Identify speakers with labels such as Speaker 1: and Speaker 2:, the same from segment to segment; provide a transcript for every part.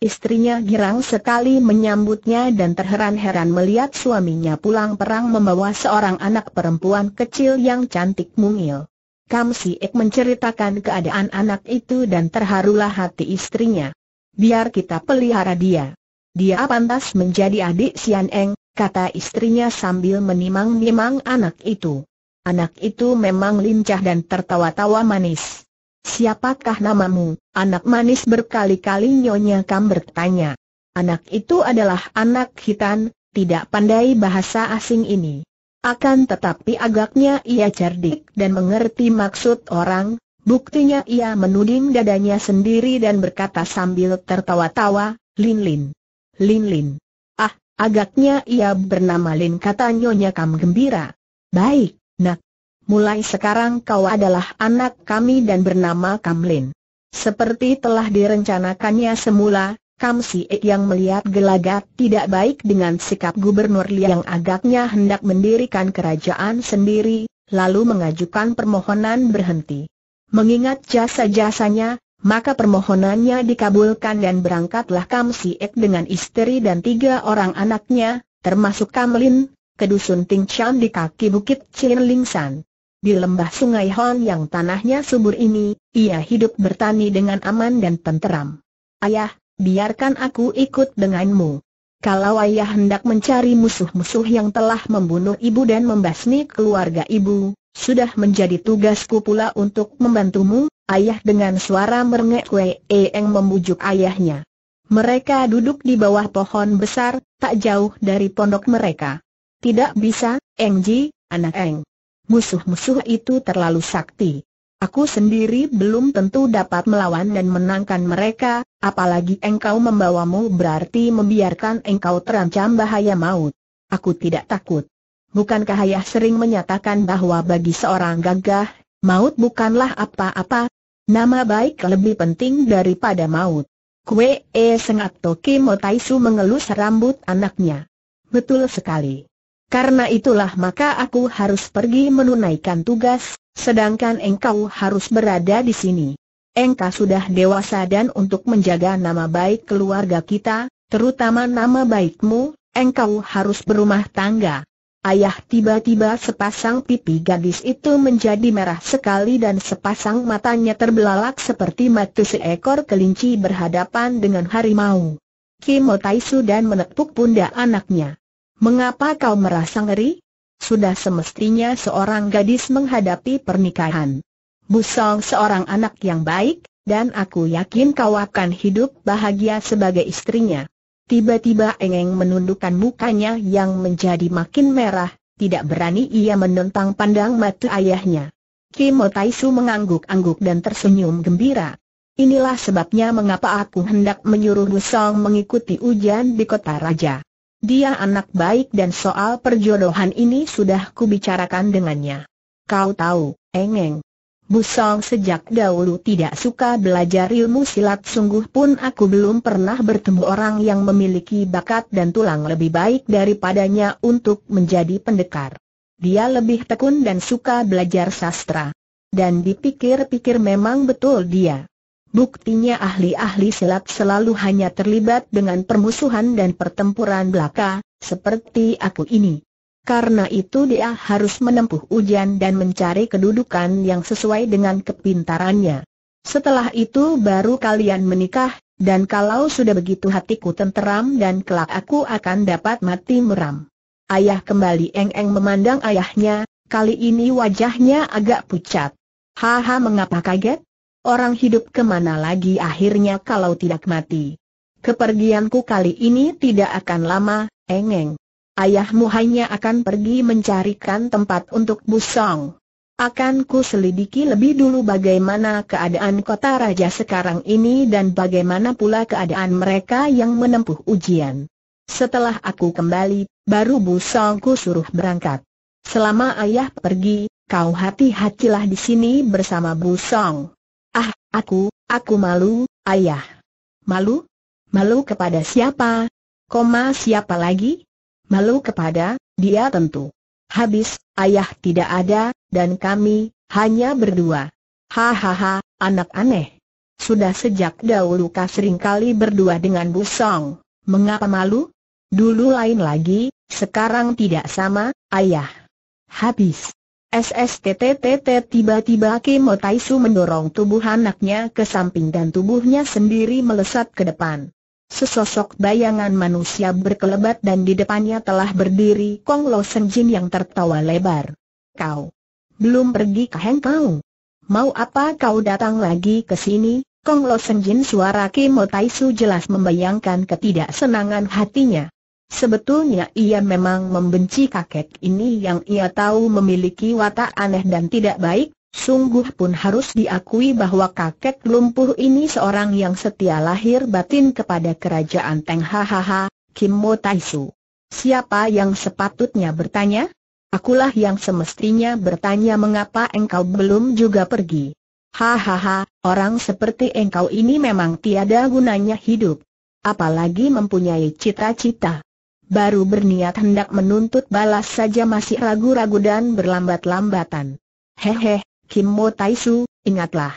Speaker 1: Istrinya girang sekali menyambutnya dan terheran-heran melihat suaminya pulang perang membawa seorang anak perempuan kecil yang cantik mungil. Kam Si Ek menceritakan keadaan anak itu dan terharulah hati istrinya. Biar kita pelihara dia. Dia pantas menjadi adik Sian Eng, kata istrinya sambil menimang-nimang anak itu. Anak itu memang lincah dan tertawa-tawa manis. Siapakah namamu? Anak manis berkali-kali Nyonya Kam bertanya. Anak itu adalah anak hitam, tidak pandai bahasa asing ini. Akan tetapi agaknya ia cerdik dan mengerti maksud orang, buktinya ia menuding dadanya sendiri dan berkata sambil tertawa-tawa, Lin Lin. Lin Lin. Ah, agaknya ia bernama Lin kata Nyonya Kam gembira. Baik, mulai sekarang kau adalah anak kami dan bernama Kamlin. Seperti telah direncanakannya semula, Kam Si e yang melihat gelagat tidak baik dengan sikap Gubernur Li yang agaknya hendak mendirikan kerajaan sendiri, lalu mengajukan permohonan berhenti. Mengingat jasa-jasanya, maka permohonannya dikabulkan dan berangkatlah Kam E dengan istri dan tiga orang anaknya, termasuk Kamlin, ke Dusun Ting Chan di kaki Bukit Chin San. Di lembah sungai Hon yang tanahnya subur ini, ia hidup bertani dengan aman dan tenteram. Ayah, biarkan aku ikut denganmu. Kalau ayah hendak mencari musuh-musuh yang telah membunuh ibu dan membasmi keluarga ibu, sudah menjadi tugasku pula untuk membantumu, ayah dengan suara merengek Wei Eng membujuk ayahnya. Mereka duduk di bawah pohon besar, tak jauh dari pondok mereka. Tidak bisa, Engji, anak Eng musuh-musuh itu terlalu sakti. Aku sendiri belum tentu dapat melawan dan menangkan mereka, apalagi engkau membawamu berarti membiarkan engkau terancam bahaya maut. Aku tidak takut. Bukankah ayah sering menyatakan bahwa bagi seorang gagah, maut bukanlah apa-apa? Nama baik lebih penting daripada maut. Kue E Sengat Toki Motaisu mengelus rambut anaknya. Betul sekali. Karena itulah maka aku harus pergi menunaikan tugas, sedangkan engkau harus berada di sini. Engkau sudah dewasa dan untuk menjaga nama baik keluarga kita, terutama nama baikmu, engkau harus berumah tangga. Ayah tiba-tiba sepasang pipi gadis itu menjadi merah sekali dan sepasang matanya terbelalak seperti mata seekor kelinci berhadapan dengan harimau. Kimo Taisu dan menepuk pundak anaknya. Mengapa kau merasa ngeri? Sudah semestinya seorang gadis menghadapi pernikahan. Busong seorang anak yang baik, dan aku yakin kau akan hidup bahagia sebagai istrinya. Tiba-tiba Engeng menundukkan mukanya yang menjadi makin merah, tidak berani ia menentang pandang mata ayahnya. Kimo Taisu mengangguk-angguk dan tersenyum gembira. Inilah sebabnya mengapa aku hendak menyuruh Busong mengikuti ujian di kota raja. Dia anak baik dan soal perjodohan ini sudah kubicarakan dengannya. Kau tahu, Engeng. Busong sejak dahulu tidak suka belajar ilmu silat sungguh pun aku belum pernah bertemu orang yang memiliki bakat dan tulang lebih baik daripadanya untuk menjadi pendekar. Dia lebih tekun dan suka belajar sastra. Dan dipikir-pikir memang betul dia Buktinya ahli-ahli silat selalu hanya terlibat dengan permusuhan dan pertempuran belaka, seperti aku ini. Karena itu dia harus menempuh ujian dan mencari kedudukan yang sesuai dengan kepintarannya. Setelah itu baru kalian menikah, dan kalau sudah begitu hatiku tenteram dan kelak aku akan dapat mati meram. Ayah kembali eng-eng memandang ayahnya, kali ini wajahnya agak pucat. Haha mengapa kaget? Orang hidup kemana lagi akhirnya kalau tidak mati? Kepergianku kali ini tidak akan lama, engeng. Ayahmu hanya akan pergi mencarikan tempat untuk busong. Akan ku selidiki lebih dulu bagaimana keadaan kota raja sekarang ini dan bagaimana pula keadaan mereka yang menempuh ujian. Setelah aku kembali, baru busongku suruh berangkat. Selama ayah pergi, kau hati-hatilah di sini bersama busong. Ah, aku, aku malu, ayah. Malu? Malu kepada siapa? Koma siapa lagi? Malu kepada, dia tentu. Habis, ayah tidak ada, dan kami, hanya berdua. Hahaha, anak aneh. Sudah sejak dahulu kau seringkali berdua dengan Busong. Mengapa malu? Dulu lain lagi, sekarang tidak sama, ayah. Habis. SSTTTT tiba-tiba Kim mendorong tubuh anaknya ke samping dan tubuhnya sendiri melesat ke depan. Sesosok bayangan manusia berkelebat dan di depannya telah berdiri Kong Lo Senjin yang tertawa lebar. Kau belum pergi ke Heng Kau. Mau apa kau datang lagi ke sini? Kong Lo Senjin suara Kim jelas membayangkan ketidaksenangan hatinya. Sebetulnya ia memang membenci kakek ini yang ia tahu memiliki watak aneh dan tidak baik, sungguh pun harus diakui bahwa kakek lumpuh ini seorang yang setia lahir batin kepada kerajaan Teng Hahaha, Kim Mo Taisu. Siapa yang sepatutnya bertanya? Akulah yang semestinya bertanya mengapa engkau belum juga pergi. Hahaha, orang seperti engkau ini memang tiada gunanya hidup. Apalagi mempunyai cita-cita baru berniat hendak menuntut balas saja masih ragu-ragu dan berlambat-lambatan. Hehe, Kim Mo Taisu, ingatlah.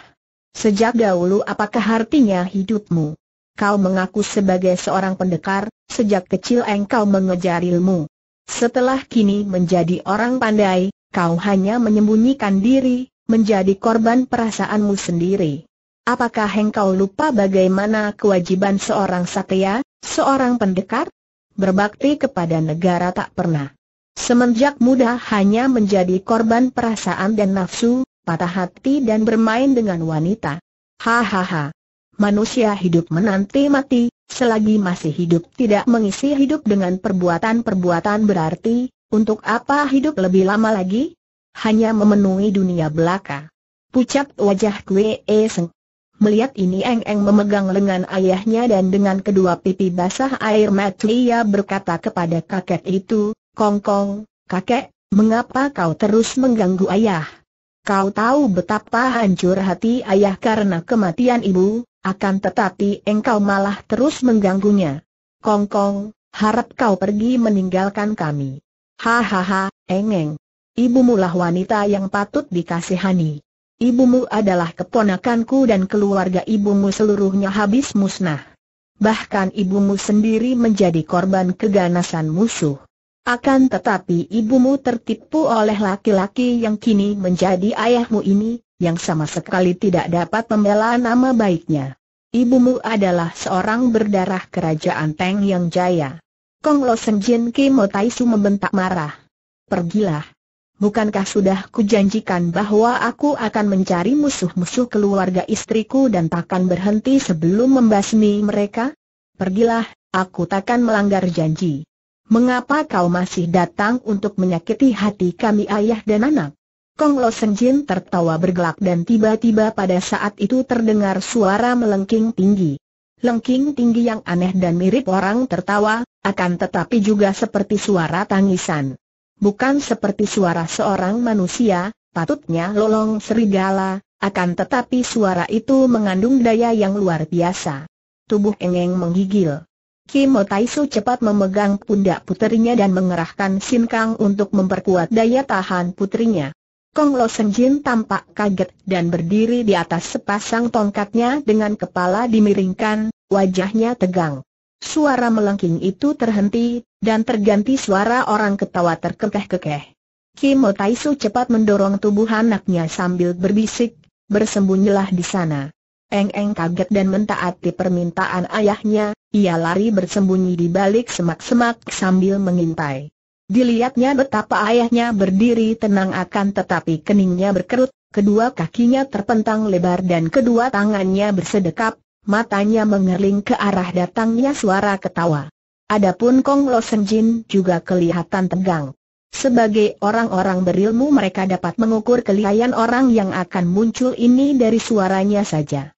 Speaker 1: Sejak dahulu apakah artinya hidupmu? Kau mengaku sebagai seorang pendekar, sejak kecil engkau mengejar ilmu. Setelah kini menjadi orang pandai, kau hanya menyembunyikan diri, menjadi korban perasaanmu sendiri. Apakah engkau lupa bagaimana kewajiban seorang satya, seorang pendekar? berbakti kepada negara tak pernah. Semenjak muda hanya menjadi korban perasaan dan nafsu, patah hati dan bermain dengan wanita. Hahaha. Manusia hidup menanti mati, selagi masih hidup tidak mengisi hidup dengan perbuatan-perbuatan berarti, untuk apa hidup lebih lama lagi? Hanya memenuhi dunia belaka. Pucat wajah Kwe Seng Melihat ini Eng Eng memegang lengan ayahnya dan dengan kedua pipi basah air mata ia berkata kepada kakek itu, Kong Kong, kakek, mengapa kau terus mengganggu ayah? Kau tahu betapa hancur hati ayah karena kematian ibu, akan tetapi engkau malah terus mengganggunya. Kong Kong, harap kau pergi meninggalkan kami. Hahaha, eng Ibu mulah wanita yang patut dikasihani ibumu adalah keponakanku dan keluarga ibumu seluruhnya habis musnah. Bahkan ibumu sendiri menjadi korban keganasan musuh. Akan tetapi ibumu tertipu oleh laki-laki yang kini menjadi ayahmu ini, yang sama sekali tidak dapat membela nama baiknya. Ibumu adalah seorang berdarah kerajaan Teng yang jaya. Kong Lo Senjin Kimo Taisu membentak marah. Pergilah, bukankah sudah kujanjikan bahwa aku akan mencari musuh-musuh keluarga istriku dan takkan berhenti sebelum membasmi mereka? Pergilah, aku takkan melanggar janji. Mengapa kau masih datang untuk menyakiti hati kami ayah dan anak? Kong Lo Senjin tertawa bergelak dan tiba-tiba pada saat itu terdengar suara melengking tinggi. Lengking tinggi yang aneh dan mirip orang tertawa, akan tetapi juga seperti suara tangisan bukan seperti suara seorang manusia, patutnya lolong serigala, akan tetapi suara itu mengandung daya yang luar biasa. Tubuh Engeng menggigil. Kimo Taisu cepat memegang pundak putrinya dan mengerahkan sinkang untuk memperkuat daya tahan putrinya. Kong Lo Jin tampak kaget dan berdiri di atas sepasang tongkatnya dengan kepala dimiringkan, wajahnya tegang. Suara melengking itu terhenti, dan terganti suara orang ketawa terkekeh-kekeh. Kimo Taisu cepat mendorong tubuh anaknya sambil berbisik, bersembunyilah di sana. Eng-eng kaget dan mentaati permintaan ayahnya, ia lari bersembunyi di balik semak-semak sambil mengintai. Dilihatnya betapa ayahnya berdiri tenang akan tetapi keningnya berkerut, kedua kakinya terpentang lebar dan kedua tangannya bersedekap, matanya mengerling ke arah datangnya suara ketawa. Adapun Kong Lo Senjin juga kelihatan tegang. Sebagai orang-orang berilmu mereka dapat mengukur kelihayan orang yang akan muncul ini dari suaranya saja.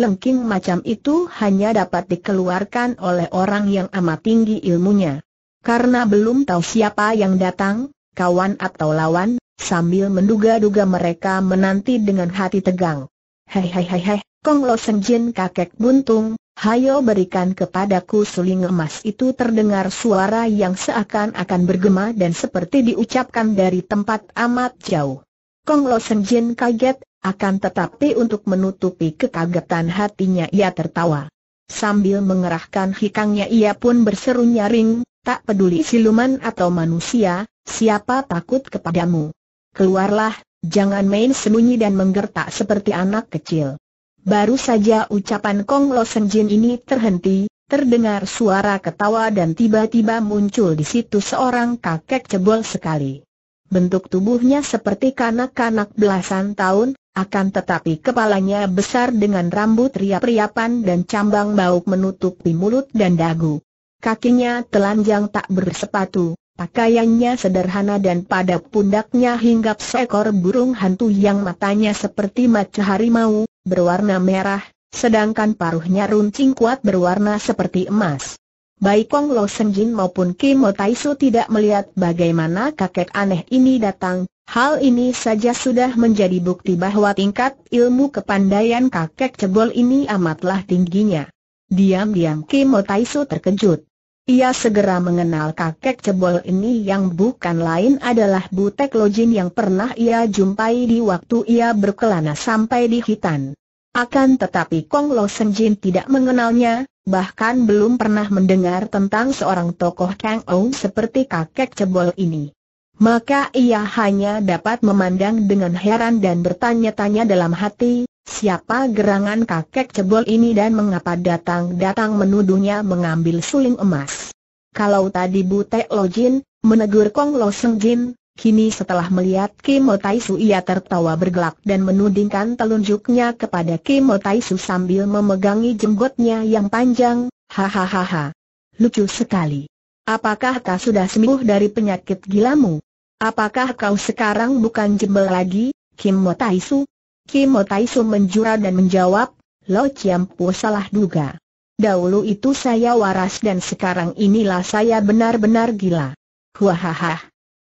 Speaker 1: Lengking macam itu hanya dapat dikeluarkan oleh orang yang amat tinggi ilmunya. Karena belum tahu siapa yang datang, kawan atau lawan, sambil menduga-duga mereka menanti dengan hati tegang. Hei hei hei hei, Kong Lo Jin kakek buntung, hayo berikan kepadaku suling emas itu terdengar suara yang seakan-akan bergema dan seperti diucapkan dari tempat amat jauh. Kong Lo Jin kaget, akan tetapi untuk menutupi kekagetan hatinya ia tertawa. Sambil mengerahkan hikangnya ia pun berseru nyaring, tak peduli siluman atau manusia, siapa takut kepadamu. Keluarlah, jangan main sembunyi dan menggertak seperti anak kecil. Baru saja ucapan Kong Lo Jin ini terhenti, terdengar suara ketawa dan tiba-tiba muncul di situ seorang kakek cebol sekali. Bentuk tubuhnya seperti kanak-kanak belasan tahun, akan tetapi kepalanya besar dengan rambut riap-riapan dan cambang bauk menutupi mulut dan dagu. Kakinya telanjang tak bersepatu, Pakaiannya sederhana dan pada pundaknya hinggap seekor burung hantu yang matanya seperti mata harimau, berwarna merah, sedangkan paruhnya runcing kuat berwarna seperti emas. Baik Kong Lo Senjin maupun Tai Su tidak melihat bagaimana kakek aneh ini datang, hal ini saja sudah menjadi bukti bahwa tingkat ilmu kepandaian kakek cebol ini amatlah tingginya. Diam-diam Tai Su terkejut. Ia segera mengenal kakek cebol ini yang bukan lain adalah Butek Lojin yang pernah ia jumpai di waktu ia berkelana sampai di Hitan. Akan tetapi Kong Lo Senjin tidak mengenalnya, bahkan belum pernah mendengar tentang seorang tokoh Kang seperti kakek cebol ini. Maka ia hanya dapat memandang dengan heran dan bertanya-tanya dalam hati, Siapa gerangan kakek cebol ini dan mengapa datang-datang menuduhnya mengambil suling emas? Kalau tadi Butek Lojin, menegur Kong Lo Seng Jin, kini setelah melihat Kim Su ia tertawa bergelak dan menudingkan telunjuknya kepada Kim Su sambil memegangi jenggotnya yang panjang, hahaha. Lucu sekali. Apakah kau sudah sembuh dari penyakit gilamu? Apakah kau sekarang bukan jebel lagi, Kim Su? Kimo Taisu menjura dan menjawab, Lo Po salah duga. Dahulu itu saya waras dan sekarang inilah saya benar-benar gila. Huahaha.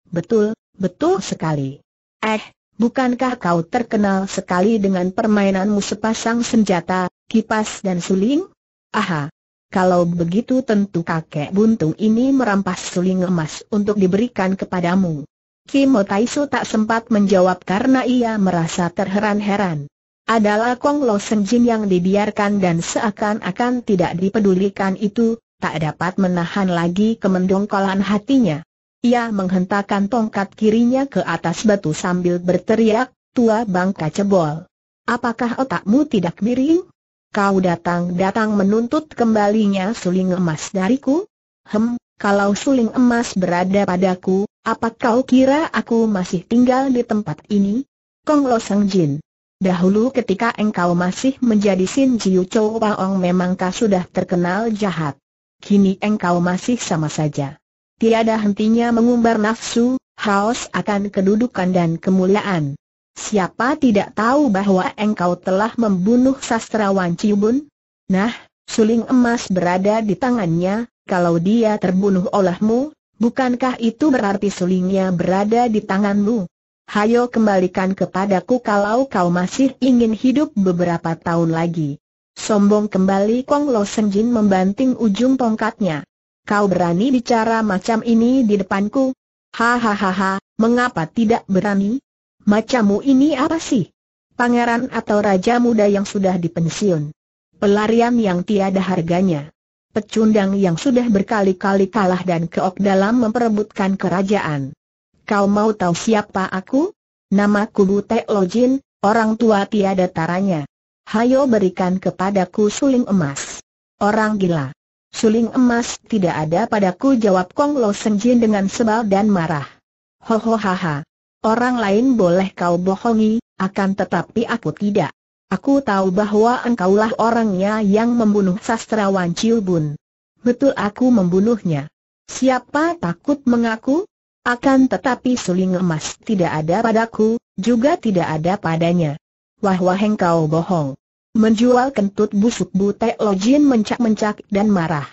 Speaker 1: Betul, betul sekali. Eh, bukankah kau terkenal sekali dengan permainanmu sepasang senjata, kipas dan suling? Aha. Kalau begitu tentu kakek buntung ini merampas suling emas untuk diberikan kepadamu. Kimo Taisu tak sempat menjawab karena ia merasa terheran-heran. Adalah Kong Lo Senjin yang dibiarkan dan seakan-akan tidak dipedulikan itu, tak dapat menahan lagi kemendongkolan hatinya. Ia menghentakkan tongkat kirinya ke atas batu sambil berteriak, tua bangka cebol. Apakah otakmu tidak miring? Kau datang-datang menuntut kembalinya suling emas dariku? Hem, kalau suling emas berada padaku, apa kau kira aku masih tinggal di tempat ini? Kong Lo Sang Jin. Dahulu ketika engkau masih menjadi Sin Jiu Chou Paong memangkah sudah terkenal jahat. Kini engkau masih sama saja. Tiada hentinya mengumbar nafsu, haus akan kedudukan dan kemuliaan. Siapa tidak tahu bahwa engkau telah membunuh sastrawan Cibun? Nah, suling emas berada di tangannya, kalau dia terbunuh olehmu, Bukankah itu berarti sulingnya berada di tanganmu? Hayo kembalikan kepadaku kalau kau masih ingin hidup beberapa tahun lagi. Sombong kembali Kong Lo Senjin membanting ujung tongkatnya. Kau berani bicara macam ini di depanku? Hahaha, mengapa tidak berani? Macammu ini apa sih? Pangeran atau raja muda yang sudah dipensiun? Pelarian yang tiada harganya pecundang yang sudah berkali-kali kalah dan keok dalam memperebutkan kerajaan. Kau mau tahu siapa aku? Nama ku Bute Lojin, orang tua tiada taranya. Hayo berikan kepadaku suling emas. Orang gila. Suling emas tidak ada padaku jawab Kong Lo Senjin dengan sebal dan marah. Ho ho ha ha. Orang lain boleh kau bohongi, akan tetapi aku tidak. Aku tahu bahwa engkaulah orangnya yang membunuh sastrawan Cilbun. Betul aku membunuhnya. Siapa takut mengaku? Akan tetapi suling emas tidak ada padaku, juga tidak ada padanya. Wah wah engkau bohong. Menjual kentut busuk butek lojin mencak-mencak dan marah.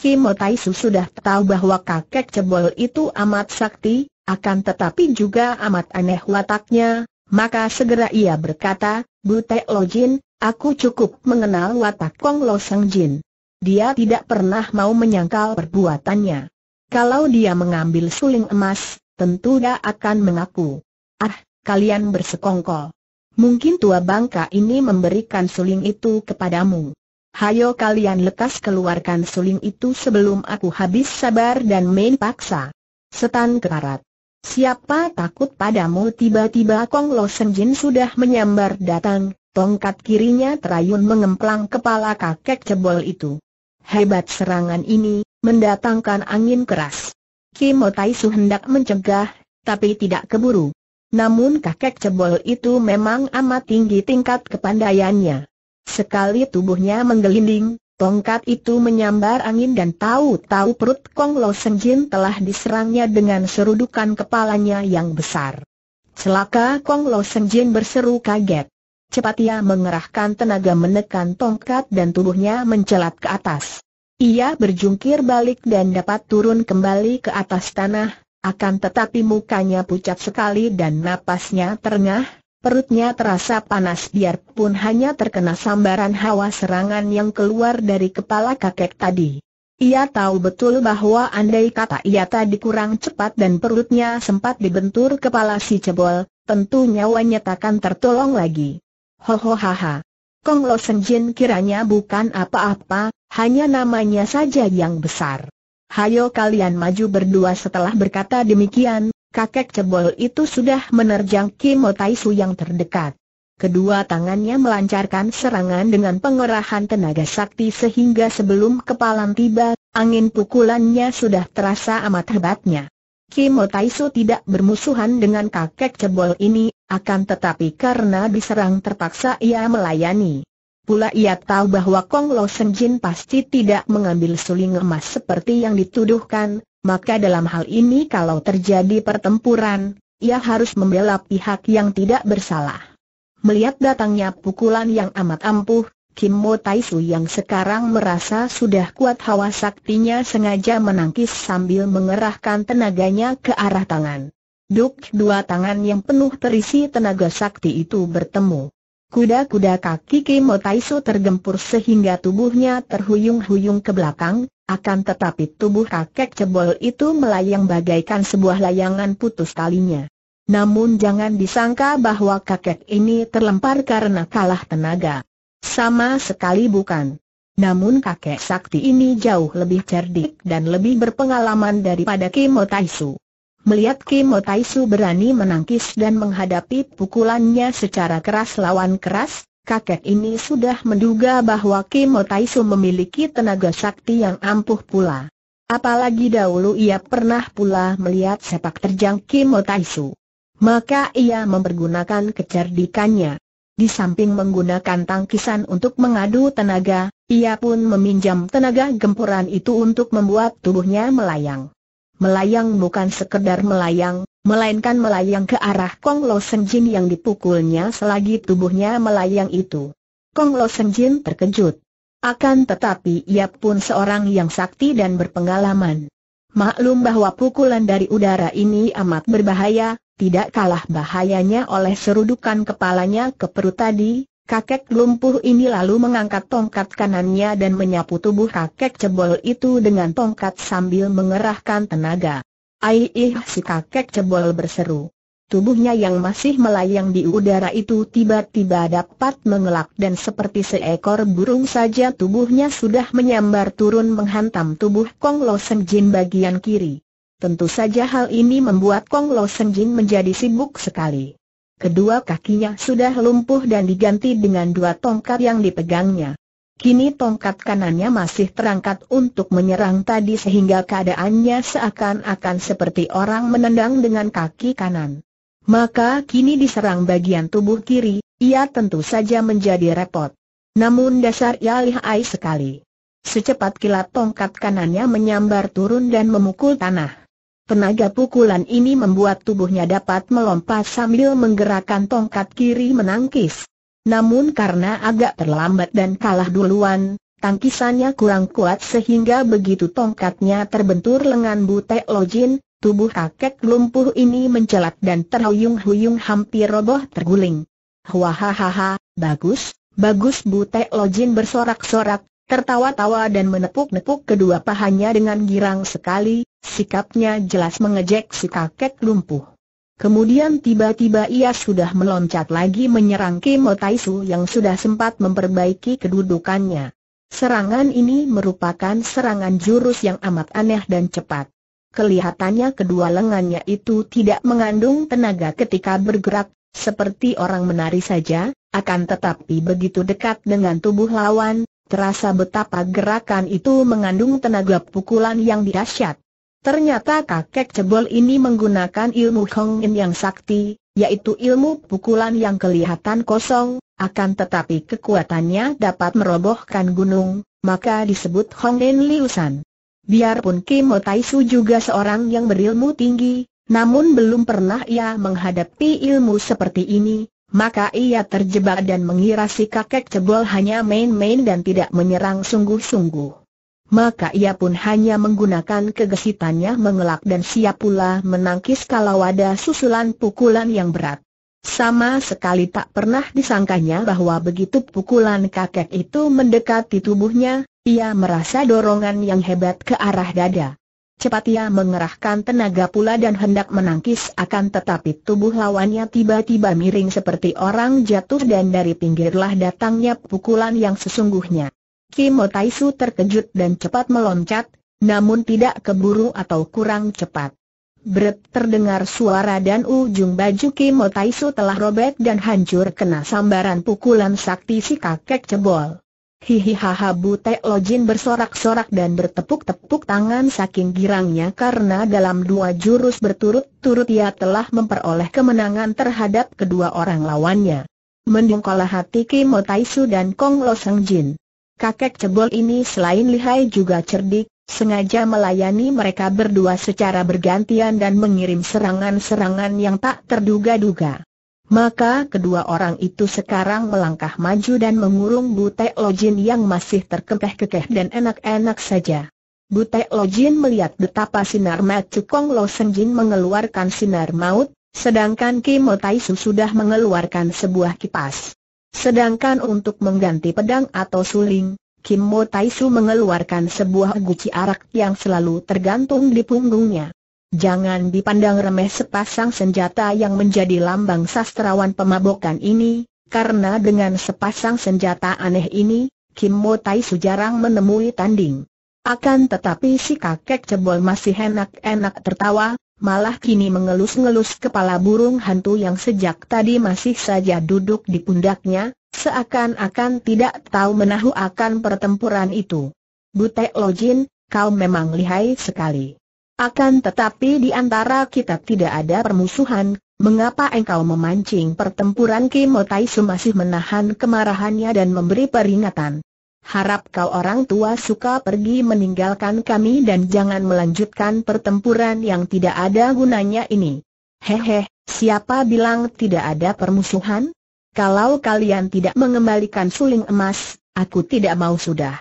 Speaker 1: Kim Taisu sudah tahu bahwa kakek cebol itu amat sakti, akan tetapi juga amat aneh wataknya, maka segera ia berkata, Butek Lo Jin, aku cukup mengenal watak Kong Lo Sang Jin. Dia tidak pernah mau menyangkal perbuatannya. Kalau dia mengambil suling emas, tentu dia akan mengaku. Ah, kalian bersekongkol. Mungkin tua bangka ini memberikan suling itu kepadamu. Hayo kalian lekas keluarkan suling itu sebelum aku habis sabar dan main paksa. Setan kekarat. Siapa takut padamu tiba-tiba Kong Lo Senjin sudah menyambar datang, tongkat kirinya terayun mengemplang kepala kakek cebol itu. Hebat serangan ini, mendatangkan angin keras. Tai Su hendak mencegah, tapi tidak keburu. Namun kakek cebol itu memang amat tinggi tingkat kepandaiannya. Sekali tubuhnya menggelinding, Tongkat itu menyambar angin dan tahu-tahu perut Kong Lo Senjin telah diserangnya dengan serudukan kepalanya yang besar. Celaka Kong Lo Senjin berseru kaget. Cepat ia mengerahkan tenaga menekan tongkat dan tubuhnya mencelat ke atas. Ia berjungkir balik dan dapat turun kembali ke atas tanah, akan tetapi mukanya pucat sekali dan napasnya terengah, Perutnya terasa panas biarpun hanya terkena sambaran hawa serangan yang keluar dari kepala kakek tadi. Ia tahu betul bahwa andai kata ia tadi kurang cepat dan perutnya sempat dibentur kepala si cebol, tentu nyawanya takkan tertolong lagi. Ho Hohohaha. Kong Lo Senjin kiranya bukan apa-apa, hanya namanya saja yang besar. Hayo kalian maju berdua setelah berkata demikian, kakek cebol itu sudah menerjang Kimo Taisu yang terdekat. Kedua tangannya melancarkan serangan dengan pengerahan tenaga sakti sehingga sebelum kepalan tiba, angin pukulannya sudah terasa amat hebatnya. Kimo Taisu tidak bermusuhan dengan kakek cebol ini, akan tetapi karena diserang terpaksa ia melayani. Pula ia tahu bahwa Kong Lo Senjin pasti tidak mengambil suling emas seperti yang dituduhkan, maka dalam hal ini kalau terjadi pertempuran, ia harus membela pihak yang tidak bersalah. Melihat datangnya pukulan yang amat ampuh, Kim Mo Taisu yang sekarang merasa sudah kuat hawa saktinya sengaja menangkis sambil mengerahkan tenaganya ke arah tangan. Duk dua tangan yang penuh terisi tenaga sakti itu bertemu. Kuda-kuda kaki Kemo tergempur sehingga tubuhnya terhuyung-huyung ke belakang, akan tetapi tubuh kakek cebol itu melayang bagaikan sebuah layangan putus talinya. Namun jangan disangka bahwa kakek ini terlempar karena kalah tenaga. Sama sekali bukan. Namun kakek sakti ini jauh lebih cerdik dan lebih berpengalaman daripada Kemo Taisu. Melihat Kimo Su berani menangkis dan menghadapi pukulannya secara keras lawan keras, kakek ini sudah menduga bahwa Kimo Su memiliki tenaga sakti yang ampuh pula. Apalagi dahulu ia pernah pula melihat sepak terjang Kimo Su. Maka ia mempergunakan kecerdikannya. Di samping menggunakan tangkisan untuk mengadu tenaga, ia pun meminjam tenaga gempuran itu untuk membuat tubuhnya melayang melayang bukan sekedar melayang, melainkan melayang ke arah Kong Lo Senjin yang dipukulnya selagi tubuhnya melayang itu. Kong Lo Senjin terkejut. Akan tetapi ia pun seorang yang sakti dan berpengalaman. Maklum bahwa pukulan dari udara ini amat berbahaya, tidak kalah bahayanya oleh serudukan kepalanya ke perut tadi, Kakek lumpuh ini lalu mengangkat tongkat kanannya dan menyapu tubuh kakek cebol itu dengan tongkat sambil mengerahkan tenaga. Aiih si kakek cebol berseru. Tubuhnya yang masih melayang di udara itu tiba-tiba dapat mengelak dan seperti seekor burung saja tubuhnya sudah menyambar turun menghantam tubuh Kong Lo Seng Jin bagian kiri. Tentu saja hal ini membuat Kong Lo Seng Jin menjadi sibuk sekali. Kedua kakinya sudah lumpuh dan diganti dengan dua tongkat yang dipegangnya. Kini tongkat kanannya masih terangkat untuk menyerang tadi sehingga keadaannya seakan-akan seperti orang menendang dengan kaki kanan. Maka kini diserang bagian tubuh kiri, ia tentu saja menjadi repot. Namun dasar ia lihai sekali. Secepat kilat tongkat kanannya menyambar turun dan memukul tanah. Tenaga pukulan ini membuat tubuhnya dapat melompat sambil menggerakkan tongkat kiri menangkis. Namun karena agak terlambat dan kalah duluan, tangkisannya kurang kuat sehingga begitu tongkatnya terbentur lengan Butek Lojin, tubuh kakek lumpuh ini mencelat dan terhuyung-huyung hampir roboh terguling. Hahaha, bagus, bagus Butek Lojin bersorak-sorak, tertawa-tawa dan menepuk-nepuk kedua pahanya dengan girang sekali, Sikapnya jelas mengejek si kakek lumpuh. Kemudian tiba-tiba ia sudah meloncat lagi menyerang Kim Taisu yang sudah sempat memperbaiki kedudukannya. Serangan ini merupakan serangan jurus yang amat aneh dan cepat. Kelihatannya kedua lengannya itu tidak mengandung tenaga ketika bergerak, seperti orang menari saja, akan tetapi begitu dekat dengan tubuh lawan, terasa betapa gerakan itu mengandung tenaga pukulan yang dahsyat. Ternyata kakek cebol ini menggunakan ilmu Hong In yang sakti, yaitu ilmu pukulan yang kelihatan kosong, akan tetapi kekuatannya dapat merobohkan gunung, maka disebut Hong In Liusan. Biarpun Kim Su juga seorang yang berilmu tinggi, namun belum pernah ia menghadapi ilmu seperti ini, maka ia terjebak dan mengira si kakek cebol hanya main-main dan tidak menyerang sungguh-sungguh maka ia pun hanya menggunakan kegesitannya mengelak dan siap pula menangkis kalau ada susulan pukulan yang berat. Sama sekali tak pernah disangkanya bahwa begitu pukulan kakek itu mendekati tubuhnya, ia merasa dorongan yang hebat ke arah dada. Cepat ia mengerahkan tenaga pula dan hendak menangkis akan tetapi tubuh lawannya tiba-tiba miring seperti orang jatuh dan dari pinggirlah datangnya pukulan yang sesungguhnya. Kimo Taisu terkejut dan cepat meloncat, namun tidak keburu atau kurang cepat. Bret terdengar suara dan ujung baju Kimo Taisu telah robek dan hancur kena sambaran pukulan sakti si kakek cebol. Hihihaha Butek Lojin bersorak-sorak dan bertepuk-tepuk tangan saking girangnya karena dalam dua jurus berturut-turut ia telah memperoleh kemenangan terhadap kedua orang lawannya. Mendengkolah hati Kimo Taisu dan Kong Lo Sang Jin. Kakek cebol ini selain lihai juga cerdik, sengaja melayani mereka berdua secara bergantian dan mengirim serangan-serangan yang tak terduga-duga. Maka kedua orang itu sekarang melangkah maju dan mengurung Butek Lojin yang masih terkekeh-kekeh dan enak-enak saja. Butek Lojin melihat betapa sinar Mat Cukong Lo Senjin mengeluarkan sinar maut, sedangkan Kim Tai sudah mengeluarkan sebuah kipas. Sedangkan untuk mengganti pedang atau suling, Kim Mo Taisu mengeluarkan sebuah guci arak yang selalu tergantung di punggungnya. Jangan dipandang remeh sepasang senjata yang menjadi lambang sastrawan pemabokan ini, karena dengan sepasang senjata aneh ini, Kim Mo Taisu jarang menemui tanding. Akan tetapi si kakek cebol masih enak-enak tertawa, malah kini mengelus-ngelus kepala burung hantu yang sejak tadi masih saja duduk di pundaknya, seakan-akan tidak tahu menahu akan pertempuran itu. Butek Lojin, kau memang lihai sekali. Akan tetapi di antara kita tidak ada permusuhan, mengapa engkau memancing pertempuran Kimotaisu masih menahan kemarahannya dan memberi peringatan? harap kau orang tua suka pergi meninggalkan kami dan jangan melanjutkan pertempuran yang tidak ada gunanya ini. Hehe, siapa bilang tidak ada permusuhan? Kalau kalian tidak mengembalikan suling emas, aku tidak mau sudah.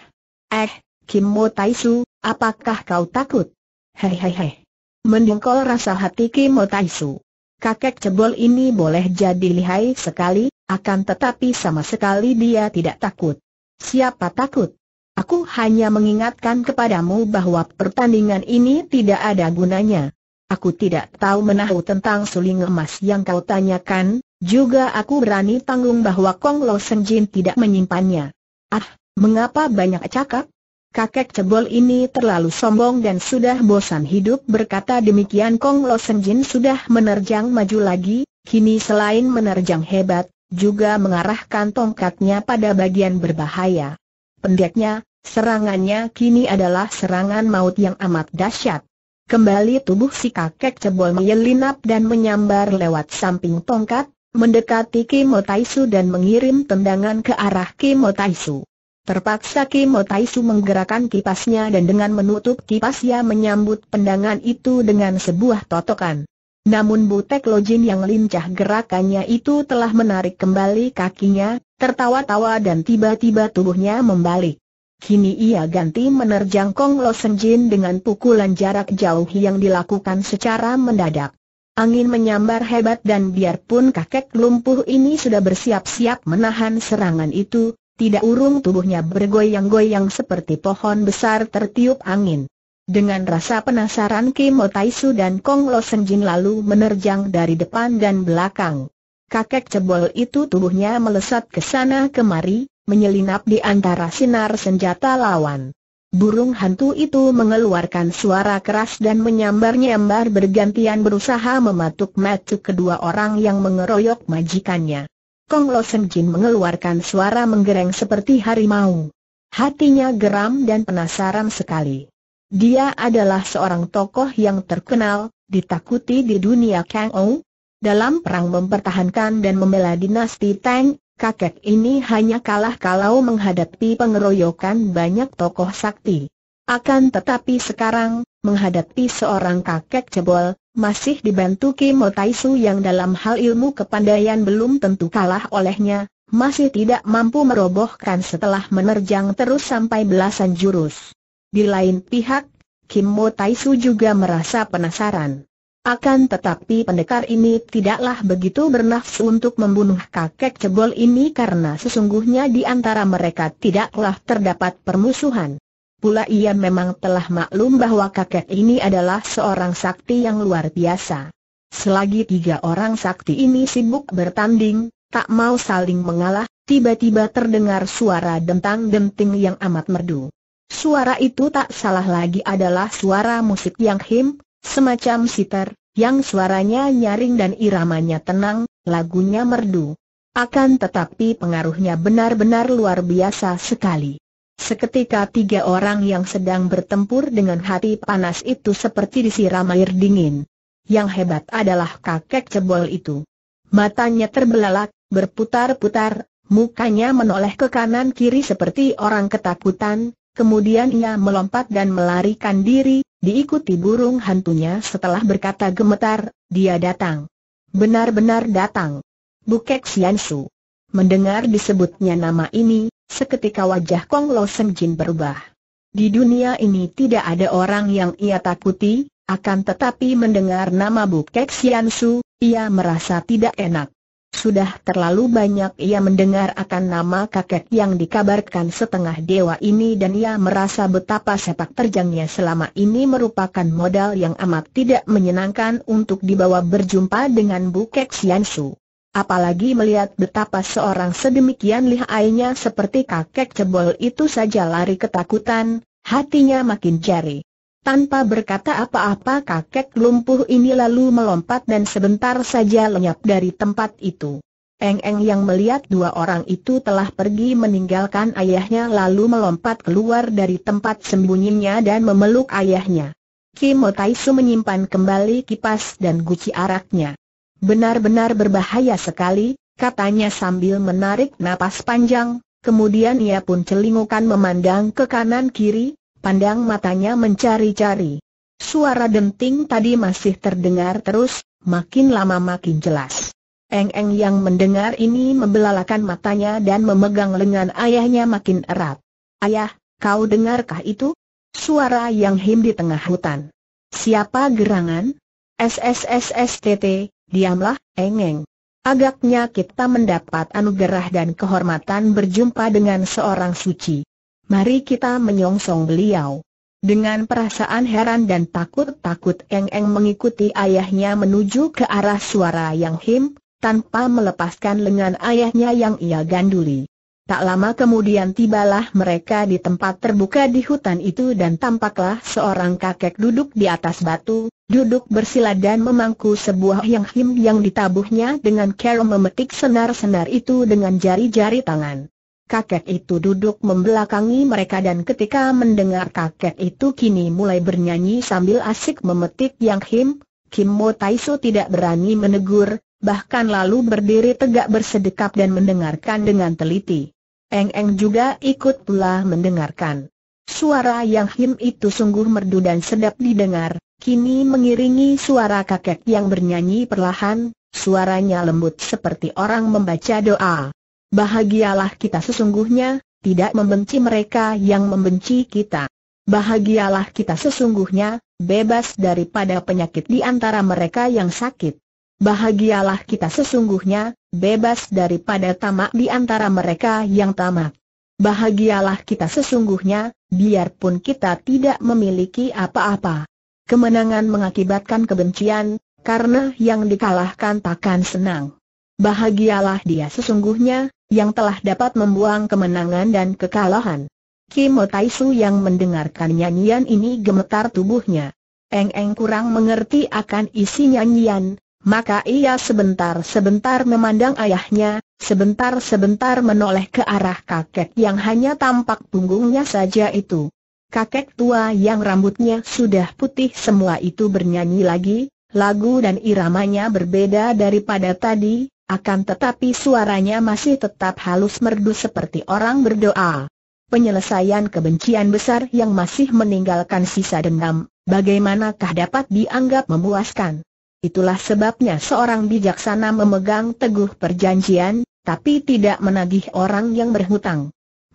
Speaker 1: Eh, Kim Mo Taisu, apakah kau takut? Hehehe. Mendengkol rasa hati Kim Mo Taisu. Kakek cebol ini boleh jadi lihai sekali, akan tetapi sama sekali dia tidak takut. Siapa takut? Aku hanya mengingatkan kepadamu bahwa pertandingan ini tidak ada gunanya. Aku tidak tahu menahu tentang suling emas yang kau tanyakan, juga aku berani tanggung bahwa Kong Lo Senjin tidak menyimpannya. Ah, mengapa banyak cakap? Kakek cebol ini terlalu sombong dan sudah bosan hidup berkata demikian Kong Lo Senjin sudah menerjang maju lagi, kini selain menerjang hebat, juga mengarahkan tongkatnya pada bagian berbahaya. Pendeknya, serangannya kini adalah serangan maut yang amat dahsyat. Kembali tubuh si kakek cebol menyelinap dan menyambar lewat samping tongkat, mendekati Kimo Taisu dan mengirim tendangan ke arah Kimo Taisu. Terpaksa Kimo Taisu menggerakkan kipasnya dan dengan menutup kipas ia menyambut pendangan itu dengan sebuah totokan. Namun Butek Lojin yang lincah gerakannya itu telah menarik kembali kakinya, tertawa-tawa dan tiba-tiba tubuhnya membalik. Kini ia ganti menerjang Kong Lo dengan pukulan jarak jauh yang dilakukan secara mendadak. Angin menyambar hebat dan biarpun kakek lumpuh ini sudah bersiap-siap menahan serangan itu, tidak urung tubuhnya bergoyang-goyang seperti pohon besar tertiup angin. Dengan rasa penasaran Kim Su dan Kong Lo Senjin lalu menerjang dari depan dan belakang. Kakek cebol itu tubuhnya melesat ke sana kemari, menyelinap di antara sinar senjata lawan. Burung hantu itu mengeluarkan suara keras dan menyambar-nyambar bergantian berusaha mematuk-matuk kedua orang yang mengeroyok majikannya. Kong Lo Senjin mengeluarkan suara menggereng seperti harimau. Hatinya geram dan penasaran sekali. Dia adalah seorang tokoh yang terkenal, ditakuti di dunia Kang Ou. Dalam perang mempertahankan dan membela dinasti Tang, kakek ini hanya kalah kalau menghadapi pengeroyokan banyak tokoh sakti. Akan tetapi sekarang, menghadapi seorang kakek cebol, masih dibantu Kimo Taisu yang dalam hal ilmu kepandaian belum tentu kalah olehnya, masih tidak mampu merobohkan setelah menerjang terus sampai belasan jurus. Di lain pihak, Kim Mo Taisu juga merasa penasaran. Akan tetapi pendekar ini tidaklah begitu bernafsu untuk membunuh kakek cebol ini karena sesungguhnya di antara mereka tidaklah terdapat permusuhan. Pula ia memang telah maklum bahwa kakek ini adalah seorang sakti yang luar biasa. Selagi tiga orang sakti ini sibuk bertanding, tak mau saling mengalah, tiba-tiba terdengar suara dentang-denting yang amat merdu. Suara itu tak salah lagi adalah suara musik yang him, semacam sitar, yang suaranya nyaring dan iramanya tenang, lagunya merdu. Akan tetapi pengaruhnya benar-benar luar biasa sekali. Seketika tiga orang yang sedang bertempur dengan hati panas itu seperti disiram air dingin. Yang hebat adalah kakek cebol itu. Matanya terbelalak, berputar-putar, mukanya menoleh ke kanan kiri seperti orang ketakutan, Kemudian ia melompat dan melarikan diri, diikuti burung hantunya setelah berkata gemetar, dia datang. Benar-benar datang. Bukek Siansu. Mendengar disebutnya nama ini, seketika wajah Kong Lo Seng Jin berubah. Di dunia ini tidak ada orang yang ia takuti, akan tetapi mendengar nama Bukek Siansu, ia merasa tidak enak. Sudah terlalu banyak ia mendengar akan nama kakek yang dikabarkan setengah dewa ini dan ia merasa betapa sepak terjangnya selama ini merupakan modal yang amat tidak menyenangkan untuk dibawa berjumpa dengan Bukek Siansu. Apalagi melihat betapa seorang sedemikian lihainya seperti kakek cebol itu saja lari ketakutan, hatinya makin jari. Tanpa berkata apa-apa kakek lumpuh ini lalu melompat dan sebentar saja lenyap dari tempat itu. Eng-eng yang melihat dua orang itu telah pergi meninggalkan ayahnya lalu melompat keluar dari tempat sembunyinya dan memeluk ayahnya. Kimo Taisu menyimpan kembali kipas dan guci araknya. Benar-benar berbahaya sekali, katanya sambil menarik napas panjang, kemudian ia pun celingukan memandang ke kanan kiri, pandang matanya mencari-cari. Suara denting tadi masih terdengar terus, makin lama makin jelas. Eng-eng yang mendengar ini membelalakan matanya dan memegang lengan ayahnya makin erat. Ayah, kau dengarkah itu? Suara yang him di tengah hutan. Siapa gerangan? SSSSTT, diamlah, Eng-eng. Agaknya kita mendapat anugerah dan kehormatan berjumpa dengan seorang suci. Mari kita menyongsong beliau. Dengan perasaan heran dan takut-takut Eng Eng mengikuti ayahnya menuju ke arah suara yang him, tanpa melepaskan lengan ayahnya yang ia ganduli. Tak lama kemudian tibalah mereka di tempat terbuka di hutan itu dan tampaklah seorang kakek duduk di atas batu, duduk bersila dan memangku sebuah yang him yang ditabuhnya dengan kera memetik senar-senar itu dengan jari-jari tangan kakek itu duduk membelakangi mereka dan ketika mendengar kakek itu kini mulai bernyanyi sambil asik memetik Yang Him, Kim Mo Taiso tidak berani menegur, bahkan lalu berdiri tegak bersedekap dan mendengarkan dengan teliti. Eng Eng juga ikut pula mendengarkan. Suara Yang Him itu sungguh merdu dan sedap didengar, kini mengiringi suara kakek yang bernyanyi perlahan, suaranya lembut seperti orang membaca doa. Bahagialah kita sesungguhnya, tidak membenci mereka yang membenci kita. Bahagialah kita sesungguhnya, bebas daripada penyakit di antara mereka yang sakit. Bahagialah kita sesungguhnya, bebas daripada tamak di antara mereka yang tamak. Bahagialah kita sesungguhnya, biarpun kita tidak memiliki apa-apa. Kemenangan mengakibatkan kebencian, karena yang dikalahkan takkan senang. Bahagialah dia sesungguhnya, yang telah dapat membuang kemenangan dan kekalahan. Kimo Taisu yang mendengarkan nyanyian ini gemetar tubuhnya. Eng-eng kurang mengerti akan isi nyanyian, maka ia sebentar-sebentar memandang ayahnya, sebentar-sebentar menoleh ke arah kakek yang hanya tampak punggungnya saja itu. Kakek tua yang rambutnya sudah putih semua itu bernyanyi lagi, lagu dan iramanya berbeda daripada tadi, akan tetapi suaranya masih tetap halus merdu seperti orang berdoa. Penyelesaian kebencian besar yang masih meninggalkan sisa dendam, bagaimanakah dapat dianggap memuaskan? Itulah sebabnya seorang bijaksana memegang teguh perjanjian, tapi tidak menagih orang yang berhutang.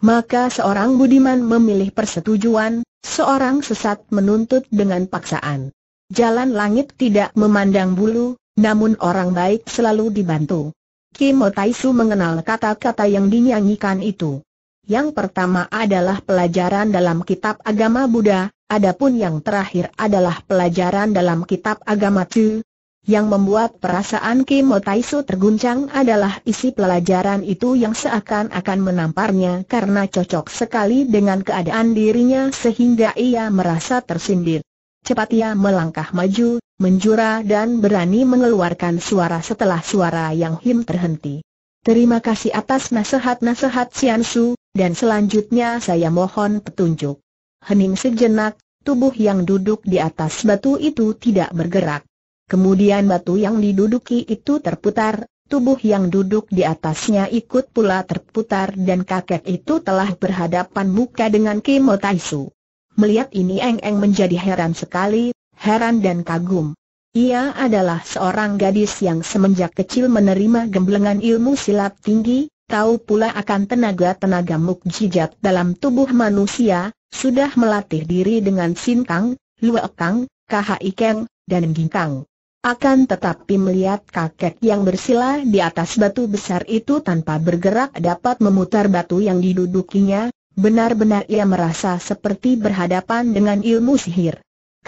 Speaker 1: Maka seorang budiman memilih persetujuan, seorang sesat menuntut dengan paksaan. Jalan langit tidak memandang bulu, namun orang baik selalu dibantu. Kim Taisu mengenal kata-kata yang dinyanyikan itu. Yang pertama adalah pelajaran dalam kitab agama Buddha, adapun yang terakhir adalah pelajaran dalam kitab agama Tzu. Yang membuat perasaan Kim Taisu terguncang adalah isi pelajaran itu yang seakan-akan menamparnya karena cocok sekali dengan keadaan dirinya sehingga ia merasa tersindir. Cepat ia melangkah maju, menjura dan berani mengeluarkan suara setelah suara yang him terhenti. Terima kasih atas nasihat-nasihat Sian Su, dan selanjutnya saya mohon petunjuk. Hening sejenak, tubuh yang duduk di atas batu itu tidak bergerak. Kemudian batu yang diduduki itu terputar, tubuh yang duduk di atasnya ikut pula terputar dan kakek itu telah berhadapan muka dengan Kimo Taisu. Melihat ini Eng Eng menjadi heran sekali, heran dan kagum. Ia adalah seorang gadis yang semenjak kecil menerima gemblengan ilmu silat tinggi, tahu pula akan tenaga-tenaga mukjizat dalam tubuh manusia, sudah melatih diri dengan Sinkang, Luekang, Kahikeng, dan Gingkang. Akan tetapi melihat kakek yang bersila di atas batu besar itu tanpa bergerak dapat memutar batu yang didudukinya, benar-benar ia merasa seperti berhadapan dengan ilmu sihir.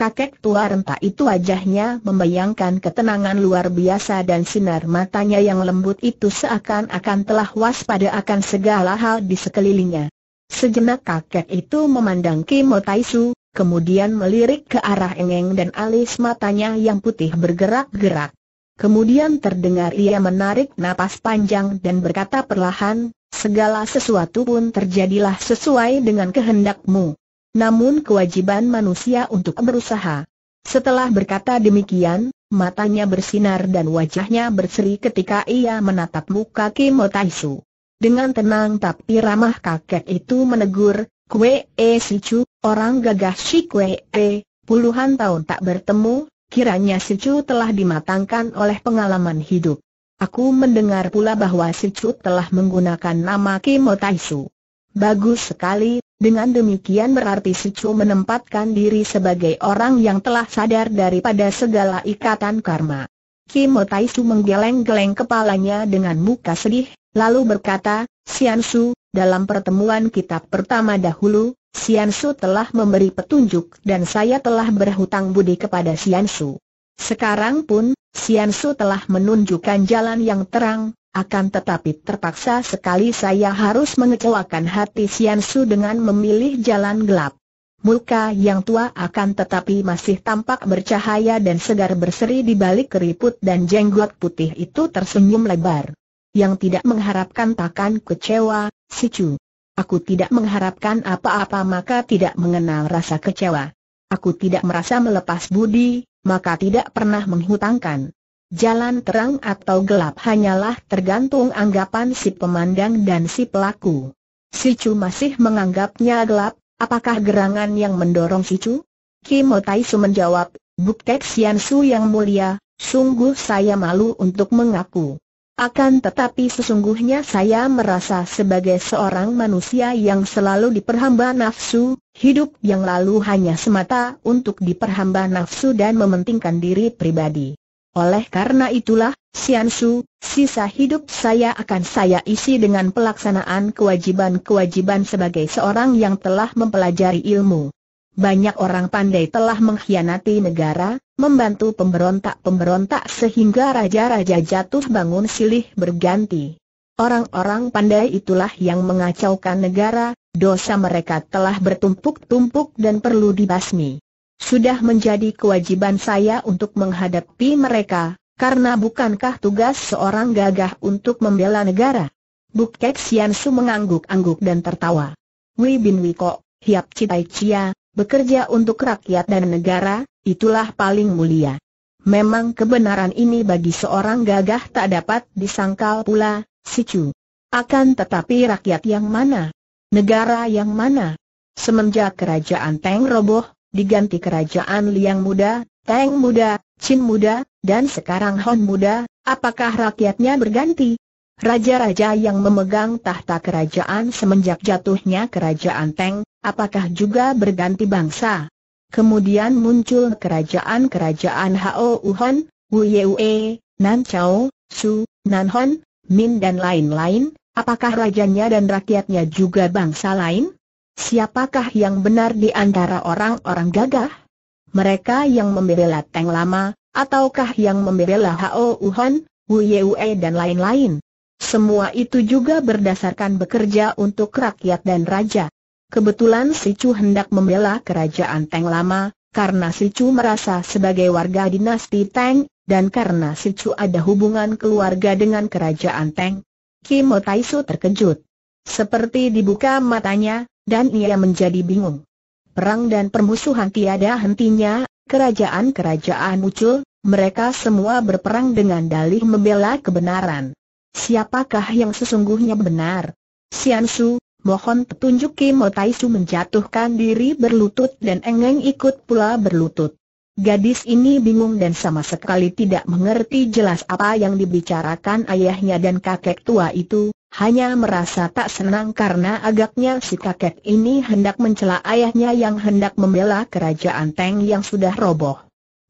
Speaker 1: Kakek tua renta itu wajahnya membayangkan ketenangan luar biasa dan sinar matanya yang lembut itu seakan-akan telah waspada akan segala hal di sekelilingnya. Sejenak kakek itu memandang Kimo Taisu, kemudian melirik ke arah Engeng dan alis matanya yang putih bergerak-gerak. Kemudian terdengar ia menarik napas panjang dan berkata perlahan, segala sesuatu pun terjadilah sesuai dengan kehendakmu namun kewajiban manusia untuk berusaha. Setelah berkata demikian, matanya bersinar dan wajahnya berseri ketika ia menatap muka Kimo Taisu. Dengan tenang tapi ramah kakek itu menegur, Kwe E Sichu, orang gagah si Kwe E, puluhan tahun tak bertemu, kiranya Sichu telah dimatangkan oleh pengalaman hidup. Aku mendengar pula bahwa Sichu telah menggunakan nama Kimo Taisu. Bagus sekali, dengan demikian berarti Chu menempatkan diri sebagai orang yang telah sadar daripada segala ikatan karma. Kim Taisu menggeleng-geleng kepalanya dengan muka sedih, lalu berkata, "Sian Su, dalam pertemuan kitab pertama dahulu, Sian Su telah memberi petunjuk dan saya telah berhutang budi kepada Sian Su. Sekarang pun, Sian Su telah menunjukkan jalan yang terang, akan tetapi terpaksa sekali saya harus mengecewakan hati Sian Su dengan memilih jalan gelap. Muka yang tua akan tetapi masih tampak bercahaya dan segar berseri di balik keriput dan jenggot putih itu tersenyum lebar. Yang tidak mengharapkan takkan kecewa, si Chu. Aku tidak mengharapkan apa-apa maka tidak mengenal rasa kecewa. Aku tidak merasa melepas budi, maka tidak pernah menghutangkan. Jalan terang atau gelap hanyalah tergantung anggapan si pemandang dan si pelaku. Si Chu masih menganggapnya gelap, apakah gerangan yang mendorong si Chu? Kimo Taisu menjawab, Buktek Sian Su yang mulia, sungguh saya malu untuk mengaku. Akan tetapi sesungguhnya saya merasa sebagai seorang manusia yang selalu diperhamba nafsu, hidup yang lalu hanya semata untuk diperhamba nafsu dan mementingkan diri pribadi. Oleh karena itulah, Su, sisa hidup saya akan saya isi dengan pelaksanaan kewajiban-kewajiban sebagai seorang yang telah mempelajari ilmu. Banyak orang pandai telah mengkhianati negara, membantu pemberontak-pemberontak sehingga raja-raja jatuh bangun silih berganti. Orang-orang pandai itulah yang mengacaukan negara, dosa mereka telah bertumpuk-tumpuk dan perlu dibasmi. Sudah menjadi kewajiban saya untuk menghadapi mereka, karena bukankah tugas seorang gagah untuk membela negara? Buk Kek Sian Su mengangguk-angguk dan tertawa. Wei Bin Wiko, Hiap Citai Cia, bekerja untuk rakyat dan negara, itulah paling mulia. Memang kebenaran ini bagi seorang gagah tak dapat disangkal pula, si Chu. Akan tetapi rakyat yang mana? Negara yang mana? Semenjak kerajaan Teng roboh, diganti kerajaan Liang Muda, Tang Muda, Chin Muda, dan sekarang Hon Muda, apakah rakyatnya berganti? Raja-raja yang memegang tahta kerajaan semenjak jatuhnya kerajaan Tang, apakah juga berganti bangsa? Kemudian muncul kerajaan-kerajaan Hao Uhon, Wu Yue, Nan Chao, Su, Nan Hon, Min dan lain-lain, apakah rajanya dan rakyatnya juga bangsa lain? Siapakah yang benar di antara orang-orang gagah? Mereka yang membela Teng Lama, ataukah yang membela Hao Uhan, Wu Yue dan lain-lain? Semua itu juga berdasarkan bekerja untuk rakyat dan raja. Kebetulan si Chu hendak membela kerajaan Teng Lama, karena si Chu merasa sebagai warga dinasti Teng, dan karena si Chu ada hubungan keluarga dengan kerajaan Teng. Kimo Taisu terkejut. Seperti dibuka matanya, dan ia menjadi bingung. Perang dan permusuhan tiada hentinya, kerajaan-kerajaan muncul, mereka semua berperang dengan dalih membela kebenaran. Siapakah yang sesungguhnya benar? Su, mohon petunjuk Kim Taisu menjatuhkan diri berlutut dan Engeng ikut pula berlutut. Gadis ini bingung dan sama sekali tidak mengerti jelas apa yang dibicarakan ayahnya dan kakek tua itu, hanya merasa tak senang karena agaknya si kakek ini hendak mencela ayahnya yang hendak membela kerajaan Teng yang sudah roboh.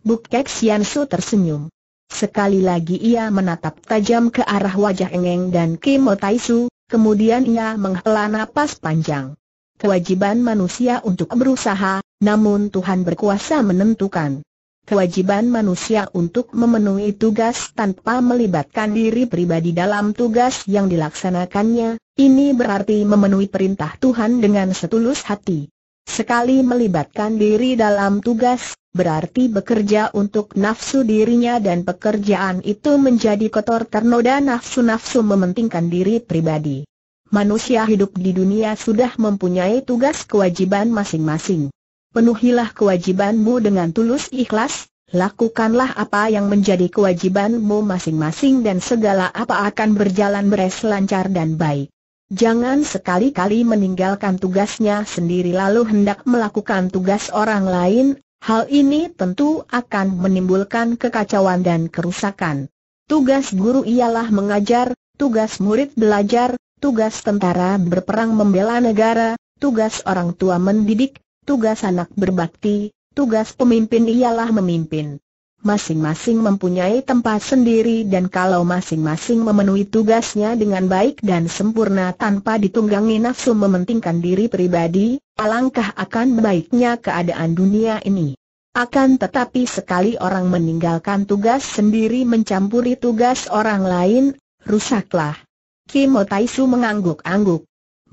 Speaker 1: Bukek Sian Su tersenyum. Sekali lagi ia menatap tajam ke arah wajah Engeng dan Kimo Taisu, kemudian ia menghela napas panjang. Kewajiban manusia untuk berusaha, namun Tuhan berkuasa menentukan kewajiban manusia untuk memenuhi tugas tanpa melibatkan diri pribadi dalam tugas yang dilaksanakannya, ini berarti memenuhi perintah Tuhan dengan setulus hati. Sekali melibatkan diri dalam tugas, berarti bekerja untuk nafsu dirinya dan pekerjaan itu menjadi kotor ternoda nafsu-nafsu mementingkan diri pribadi. Manusia hidup di dunia sudah mempunyai tugas kewajiban masing-masing. Penuhilah kewajibanmu dengan tulus ikhlas, lakukanlah apa yang menjadi kewajibanmu masing-masing dan segala apa akan berjalan beres lancar dan baik. Jangan sekali-kali meninggalkan tugasnya sendiri lalu hendak melakukan tugas orang lain, hal ini tentu akan menimbulkan kekacauan dan kerusakan. Tugas guru ialah mengajar, tugas murid belajar, tugas tentara berperang membela negara, tugas orang tua mendidik, Tugas anak berbakti, tugas pemimpin ialah memimpin. Masing-masing mempunyai tempat sendiri dan kalau masing-masing memenuhi tugasnya dengan baik dan sempurna tanpa ditunggangi nafsu mementingkan diri pribadi, alangkah akan baiknya keadaan dunia ini. Akan tetapi sekali orang meninggalkan tugas sendiri mencampuri tugas orang lain, rusaklah. Kimo Taisu mengangguk-angguk.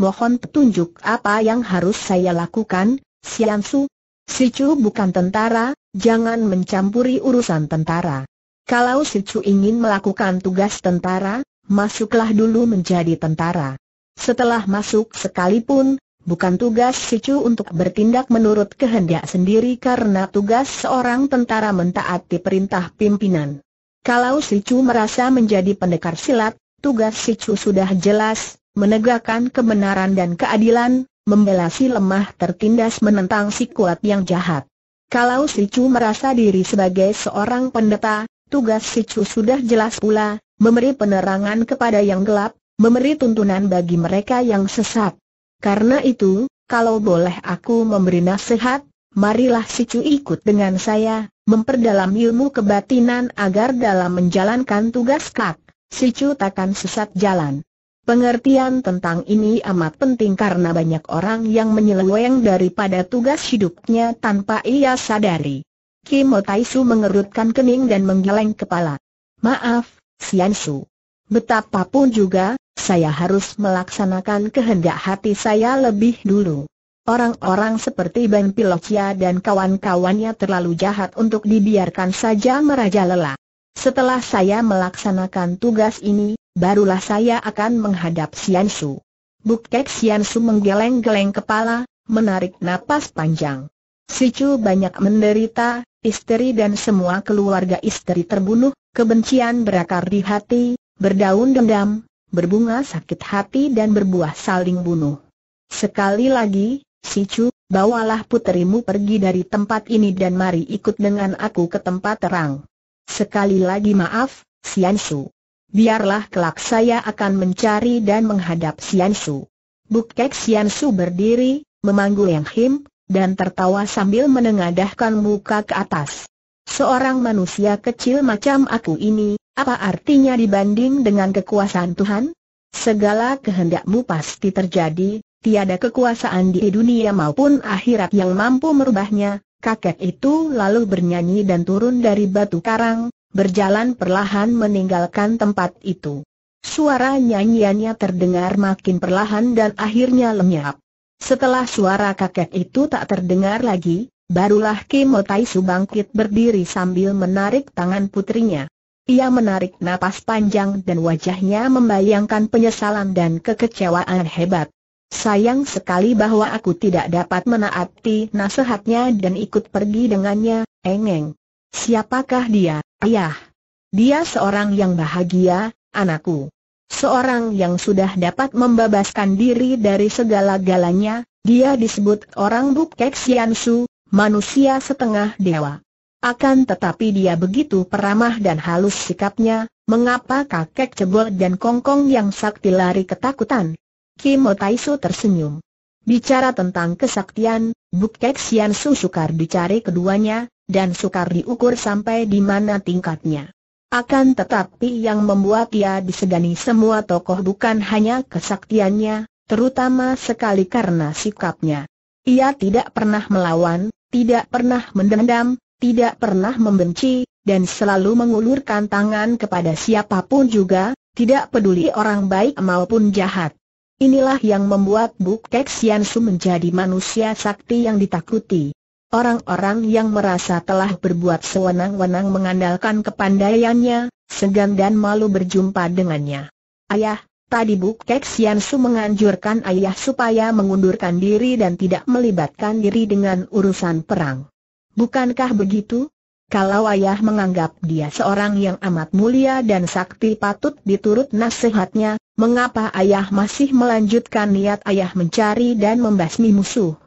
Speaker 1: Mohon petunjuk apa yang harus saya lakukan, Siansu, Si Chu bukan tentara, jangan mencampuri urusan tentara. Kalau Si Chu ingin melakukan tugas tentara, masuklah dulu menjadi tentara. Setelah masuk sekalipun, bukan tugas Si Chu untuk bertindak menurut kehendak sendiri karena tugas seorang tentara mentaati perintah pimpinan. Kalau Si Chu merasa menjadi pendekar silat, tugas Si Chu sudah jelas, menegakkan kebenaran dan keadilan, membela si lemah tertindas menentang si kuat yang jahat. Kalau si Chu merasa diri sebagai seorang pendeta, tugas si Chu sudah jelas pula, memberi penerangan kepada yang gelap, memberi tuntunan bagi mereka yang sesat. Karena itu, kalau boleh aku memberi nasihat, marilah si Chu ikut dengan saya, memperdalam ilmu kebatinan agar dalam menjalankan tugas kak, si Chu takkan sesat jalan. Pengertian tentang ini amat penting karena banyak orang yang menyeleweng daripada tugas hidupnya tanpa ia sadari. Kim Taisu mengerutkan kening dan menggeleng kepala. Maaf, Siansu. Betapapun juga, saya harus melaksanakan kehendak hati saya lebih dulu. Orang-orang seperti Ben Pilocia dan kawan-kawannya terlalu jahat untuk dibiarkan saja merajalela. Setelah saya melaksanakan tugas ini, barulah saya akan menghadap Sian Su. Bukek Sian Su menggeleng-geleng kepala, menarik napas panjang. Si Chu banyak menderita, istri dan semua keluarga istri terbunuh, kebencian berakar di hati, berdaun dendam, berbunga sakit hati dan berbuah saling bunuh. Sekali lagi, si Chu, bawalah puterimu pergi dari tempat ini dan mari ikut dengan aku ke tempat terang. Sekali lagi maaf, Sian Su biarlah kelak saya akan mencari dan menghadap Sian Su. Bukek Sian Su berdiri, memanggul Yang Him, dan tertawa sambil menengadahkan muka ke atas. Seorang manusia kecil macam aku ini, apa artinya dibanding dengan kekuasaan Tuhan? Segala kehendakmu pasti terjadi, tiada kekuasaan di dunia maupun akhirat yang mampu merubahnya. Kakek itu lalu bernyanyi dan turun dari batu karang, berjalan perlahan meninggalkan tempat itu. Suara nyanyiannya terdengar makin perlahan dan akhirnya lenyap. Setelah suara kakek itu tak terdengar lagi, barulah Kimo Taisu bangkit berdiri sambil menarik tangan putrinya. Ia menarik napas panjang dan wajahnya membayangkan penyesalan dan kekecewaan hebat. Sayang sekali bahwa aku tidak dapat menaati nasihatnya dan ikut pergi dengannya, engeng. Siapakah dia? Ayah. Dia seorang yang bahagia, anakku. Seorang yang sudah dapat membebaskan diri dari segala galanya, dia disebut orang Bukek Siansu, manusia setengah dewa. Akan tetapi dia begitu peramah dan halus sikapnya, mengapa kakek cebol dan kongkong yang sakti lari ketakutan? Kim tersenyum. Bicara tentang kesaktian, Bukek Siansu sukar dicari keduanya, dan sukar diukur sampai di mana tingkatnya. Akan tetapi yang membuat ia disegani semua tokoh bukan hanya kesaktiannya, terutama sekali karena sikapnya. Ia tidak pernah melawan, tidak pernah mendendam, tidak pernah membenci, dan selalu mengulurkan tangan kepada siapapun juga, tidak peduli orang baik maupun jahat. Inilah yang membuat Buk Sian Su menjadi manusia sakti yang ditakuti. Orang-orang yang merasa telah berbuat sewenang-wenang mengandalkan kepandaiannya, segan dan malu berjumpa dengannya. Ayah, Tadi Bu Sian Su menganjurkan ayah supaya mengundurkan diri dan tidak melibatkan diri dengan urusan perang. Bukankah begitu? Kalau ayah menganggap dia seorang yang amat mulia dan sakti patut diturut nasihatnya, mengapa ayah masih melanjutkan niat ayah mencari dan membasmi musuh?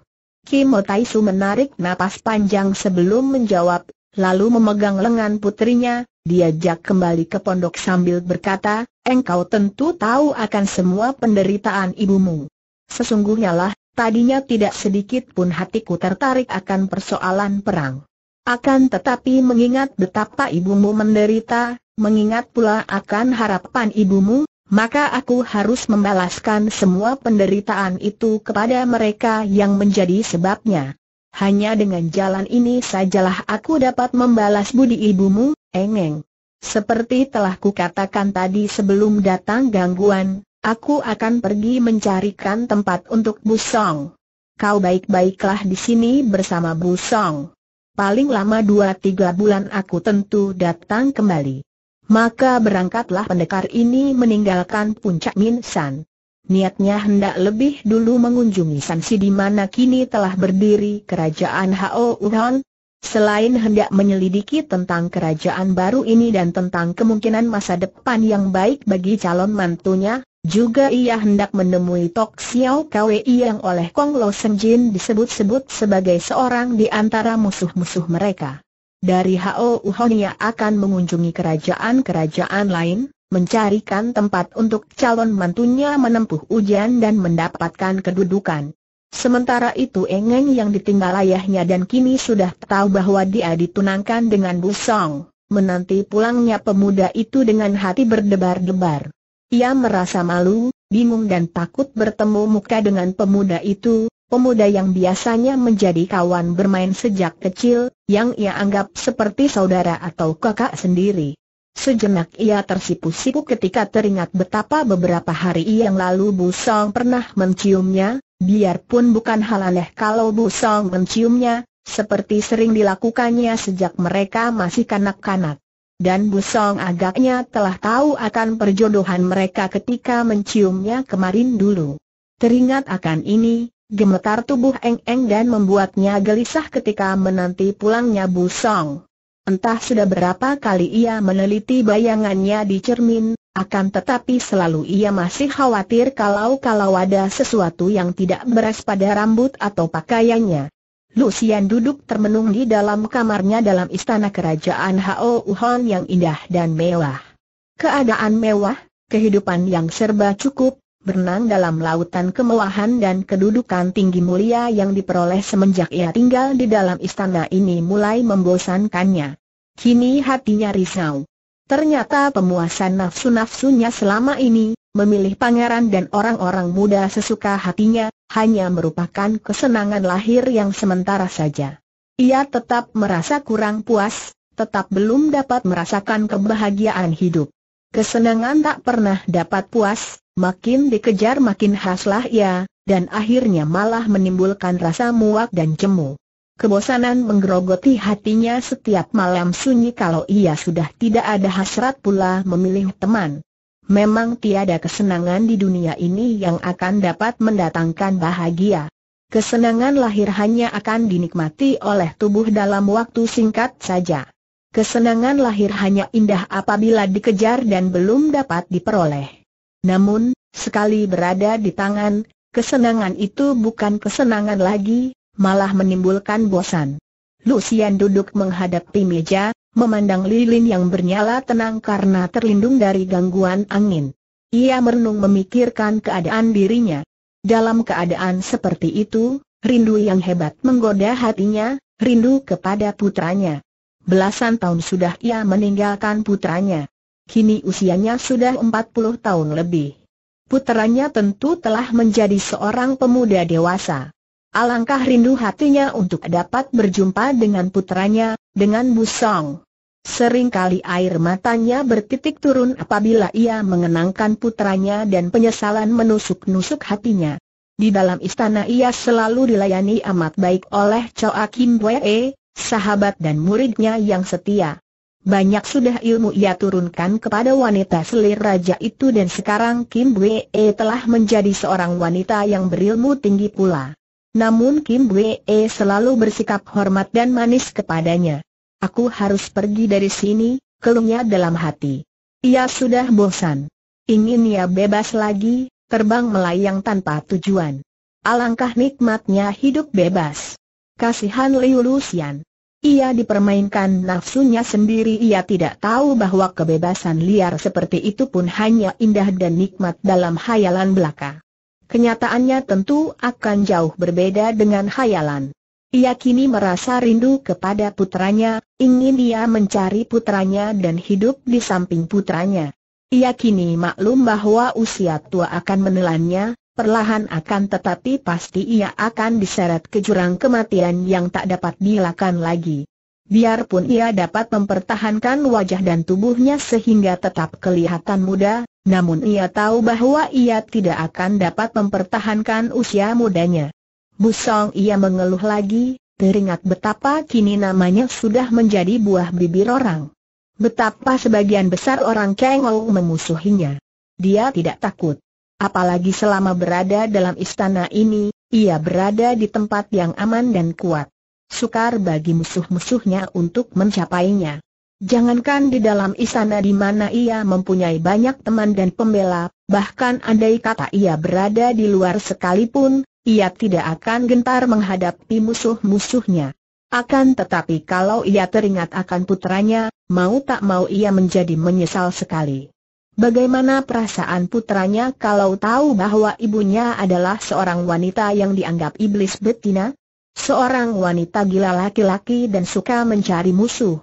Speaker 1: Kim Taisu menarik napas panjang sebelum menjawab, lalu memegang lengan putrinya, diajak kembali ke pondok sambil berkata, engkau tentu tahu akan semua penderitaan ibumu. Sesungguhnya lah, tadinya tidak sedikit pun hatiku tertarik akan persoalan perang. Akan tetapi mengingat betapa ibumu menderita, mengingat pula akan harapan ibumu, maka aku harus membalaskan semua penderitaan itu kepada mereka yang menjadi sebabnya. Hanya dengan jalan ini sajalah aku dapat membalas budi ibumu, Engeng. Seperti telah kukatakan tadi sebelum datang gangguan, aku akan pergi mencarikan tempat untuk Busong. Kau baik-baiklah di sini bersama Busong. Paling lama dua tiga bulan aku tentu datang kembali. Maka berangkatlah pendekar ini meninggalkan puncak Min San. Niatnya hendak lebih dulu mengunjungi Sansi di mana kini telah berdiri kerajaan Hao Uhan. Selain hendak menyelidiki tentang kerajaan baru ini dan tentang kemungkinan masa depan yang baik bagi calon mantunya, juga ia hendak menemui Tok Xiao Kwei yang oleh Kong Lo Jin disebut-sebut sebagai seorang di antara musuh-musuh mereka dari Hao Uhonia akan mengunjungi kerajaan-kerajaan lain, mencarikan tempat untuk calon mantunya menempuh ujian dan mendapatkan kedudukan. Sementara itu Engeng yang ditinggal ayahnya dan kini sudah tahu bahwa dia ditunangkan dengan Busong, menanti pulangnya pemuda itu dengan hati berdebar-debar. Ia merasa malu, bingung dan takut bertemu muka dengan pemuda itu, pemuda yang biasanya menjadi kawan bermain sejak kecil, yang ia anggap seperti saudara atau kakak sendiri. Sejenak ia tersipu-sipu ketika teringat betapa beberapa hari yang lalu Bu Song pernah menciumnya, biarpun bukan hal aneh kalau Bu Song menciumnya, seperti sering dilakukannya sejak mereka masih kanak-kanak. Dan Bu Song agaknya telah tahu akan perjodohan mereka ketika menciumnya kemarin dulu. Teringat akan ini, gemetar tubuh Eng Eng dan membuatnya gelisah ketika menanti pulangnya Bu Song. Entah sudah berapa kali ia meneliti bayangannya di cermin, akan tetapi selalu ia masih khawatir kalau-kalau ada sesuatu yang tidak beres pada rambut atau pakaiannya. Lucian duduk termenung di dalam kamarnya dalam istana kerajaan Hao Uhon yang indah dan mewah. Keadaan mewah, kehidupan yang serba cukup, berenang dalam lautan kemewahan dan kedudukan tinggi mulia yang diperoleh semenjak ia tinggal di dalam istana ini mulai membosankannya. Kini hatinya risau. Ternyata pemuasan nafsu-nafsunya selama ini, memilih pangeran dan orang-orang muda sesuka hatinya, hanya merupakan kesenangan lahir yang sementara saja. Ia tetap merasa kurang puas, tetap belum dapat merasakan kebahagiaan hidup. Kesenangan tak pernah dapat puas, Makin dikejar makin haslah ia, dan akhirnya malah menimbulkan rasa muak dan cemu. Kebosanan menggerogoti hatinya setiap malam sunyi kalau ia sudah tidak ada hasrat pula memilih teman. Memang tiada kesenangan di dunia ini yang akan dapat mendatangkan bahagia. Kesenangan lahir hanya akan dinikmati oleh tubuh dalam waktu singkat saja. Kesenangan lahir hanya indah apabila dikejar dan belum dapat diperoleh. Namun, sekali berada di tangan, kesenangan itu bukan kesenangan lagi, malah menimbulkan bosan. Lucian duduk menghadapi meja, memandang lilin yang bernyala tenang karena terlindung dari gangguan angin. Ia merenung memikirkan keadaan dirinya. Dalam keadaan seperti itu, rindu yang hebat menggoda hatinya, rindu kepada putranya. Belasan tahun sudah ia meninggalkan putranya. Kini usianya sudah 40 tahun lebih. Putranya tentu telah menjadi seorang pemuda dewasa. Alangkah rindu hatinya untuk dapat berjumpa dengan putranya, dengan Busong. Seringkali air matanya bertitik turun apabila ia mengenangkan putranya dan penyesalan menusuk-nusuk hatinya. Di dalam istana ia selalu dilayani amat baik oleh Choa Kim Wee, sahabat dan muridnya yang setia. Banyak sudah ilmu ia turunkan kepada wanita selir raja itu dan sekarang Kim Bwe telah menjadi seorang wanita yang berilmu tinggi pula. Namun Kim Bwe selalu bersikap hormat dan manis kepadanya. Aku harus pergi dari sini, keluhnya dalam hati. Ia sudah bosan. Ingin ia bebas lagi, terbang melayang tanpa tujuan. Alangkah nikmatnya hidup bebas. Kasihan Liu Lucian. Ia dipermainkan nafsunya sendiri ia tidak tahu bahwa kebebasan liar seperti itu pun hanya indah dan nikmat dalam hayalan belaka. Kenyataannya tentu akan jauh berbeda dengan hayalan. Ia kini merasa rindu kepada putranya, ingin ia mencari putranya dan hidup di samping putranya. Ia kini maklum bahwa usia tua akan menelannya, perlahan akan tetapi pasti ia akan diseret ke jurang kematian yang tak dapat dilakukan lagi. Biarpun ia dapat mempertahankan wajah dan tubuhnya sehingga tetap kelihatan muda, namun ia tahu bahwa ia tidak akan dapat mempertahankan usia mudanya. Busong ia mengeluh lagi, teringat betapa kini namanya sudah menjadi buah bibir orang. Betapa sebagian besar orang kengol memusuhinya. Dia tidak takut. Apalagi selama berada dalam istana ini, ia berada di tempat yang aman dan kuat. Sukar bagi musuh-musuhnya untuk mencapainya. Jangankan di dalam istana di mana ia mempunyai banyak teman dan pembela, bahkan andai kata ia berada di luar sekalipun, ia tidak akan gentar menghadapi musuh-musuhnya. Akan tetapi kalau ia teringat akan putranya, mau tak mau ia menjadi menyesal sekali. Bagaimana perasaan putranya kalau tahu bahwa ibunya adalah seorang wanita yang dianggap iblis betina? Seorang wanita gila laki-laki dan suka mencari musuh.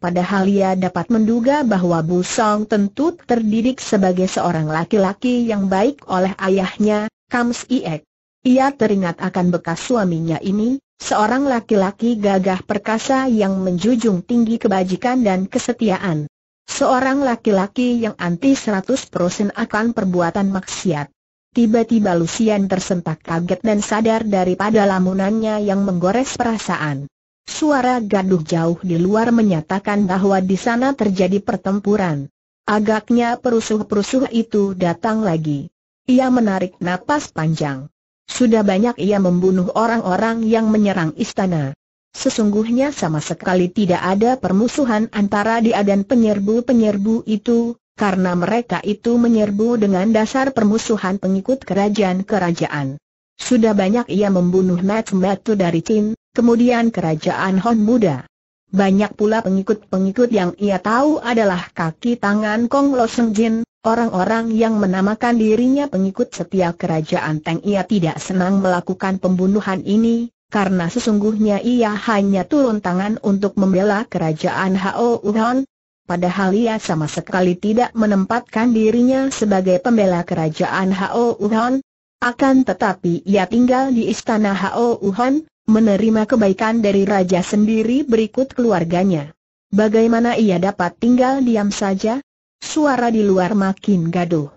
Speaker 1: Padahal ia dapat menduga bahwa Bu Song tentu terdidik sebagai seorang laki-laki yang baik oleh ayahnya, Kams Iek. Ia teringat akan bekas suaminya ini, seorang laki-laki gagah perkasa yang menjunjung tinggi kebajikan dan kesetiaan. Seorang laki-laki yang anti 100% akan perbuatan maksiat. Tiba-tiba Lucian tersentak kaget dan sadar daripada lamunannya yang menggores perasaan. Suara gaduh jauh di luar menyatakan bahwa di sana terjadi pertempuran. Agaknya perusuh-perusuh itu datang lagi. Ia menarik napas panjang. Sudah banyak ia membunuh orang-orang yang menyerang istana. Sesungguhnya sama sekali tidak ada permusuhan antara dia dan penyerbu-penyerbu itu, karena mereka itu menyerbu dengan dasar permusuhan pengikut kerajaan-kerajaan. Sudah banyak ia membunuh mat-matu dari Chin, kemudian kerajaan Hon Muda. Banyak pula pengikut-pengikut yang ia tahu adalah kaki tangan Kong Lo Seng Jin, orang-orang yang menamakan dirinya pengikut setia kerajaan Teng. Ia tidak senang melakukan pembunuhan ini, karena sesungguhnya ia hanya turun tangan untuk membela kerajaan Hao Uhan, padahal ia sama sekali tidak menempatkan dirinya sebagai pembela kerajaan Hao Uhan. akan tetapi ia tinggal di istana Hao Uhan, menerima kebaikan dari raja sendiri berikut keluarganya. Bagaimana ia dapat tinggal diam saja? Suara di luar makin gaduh.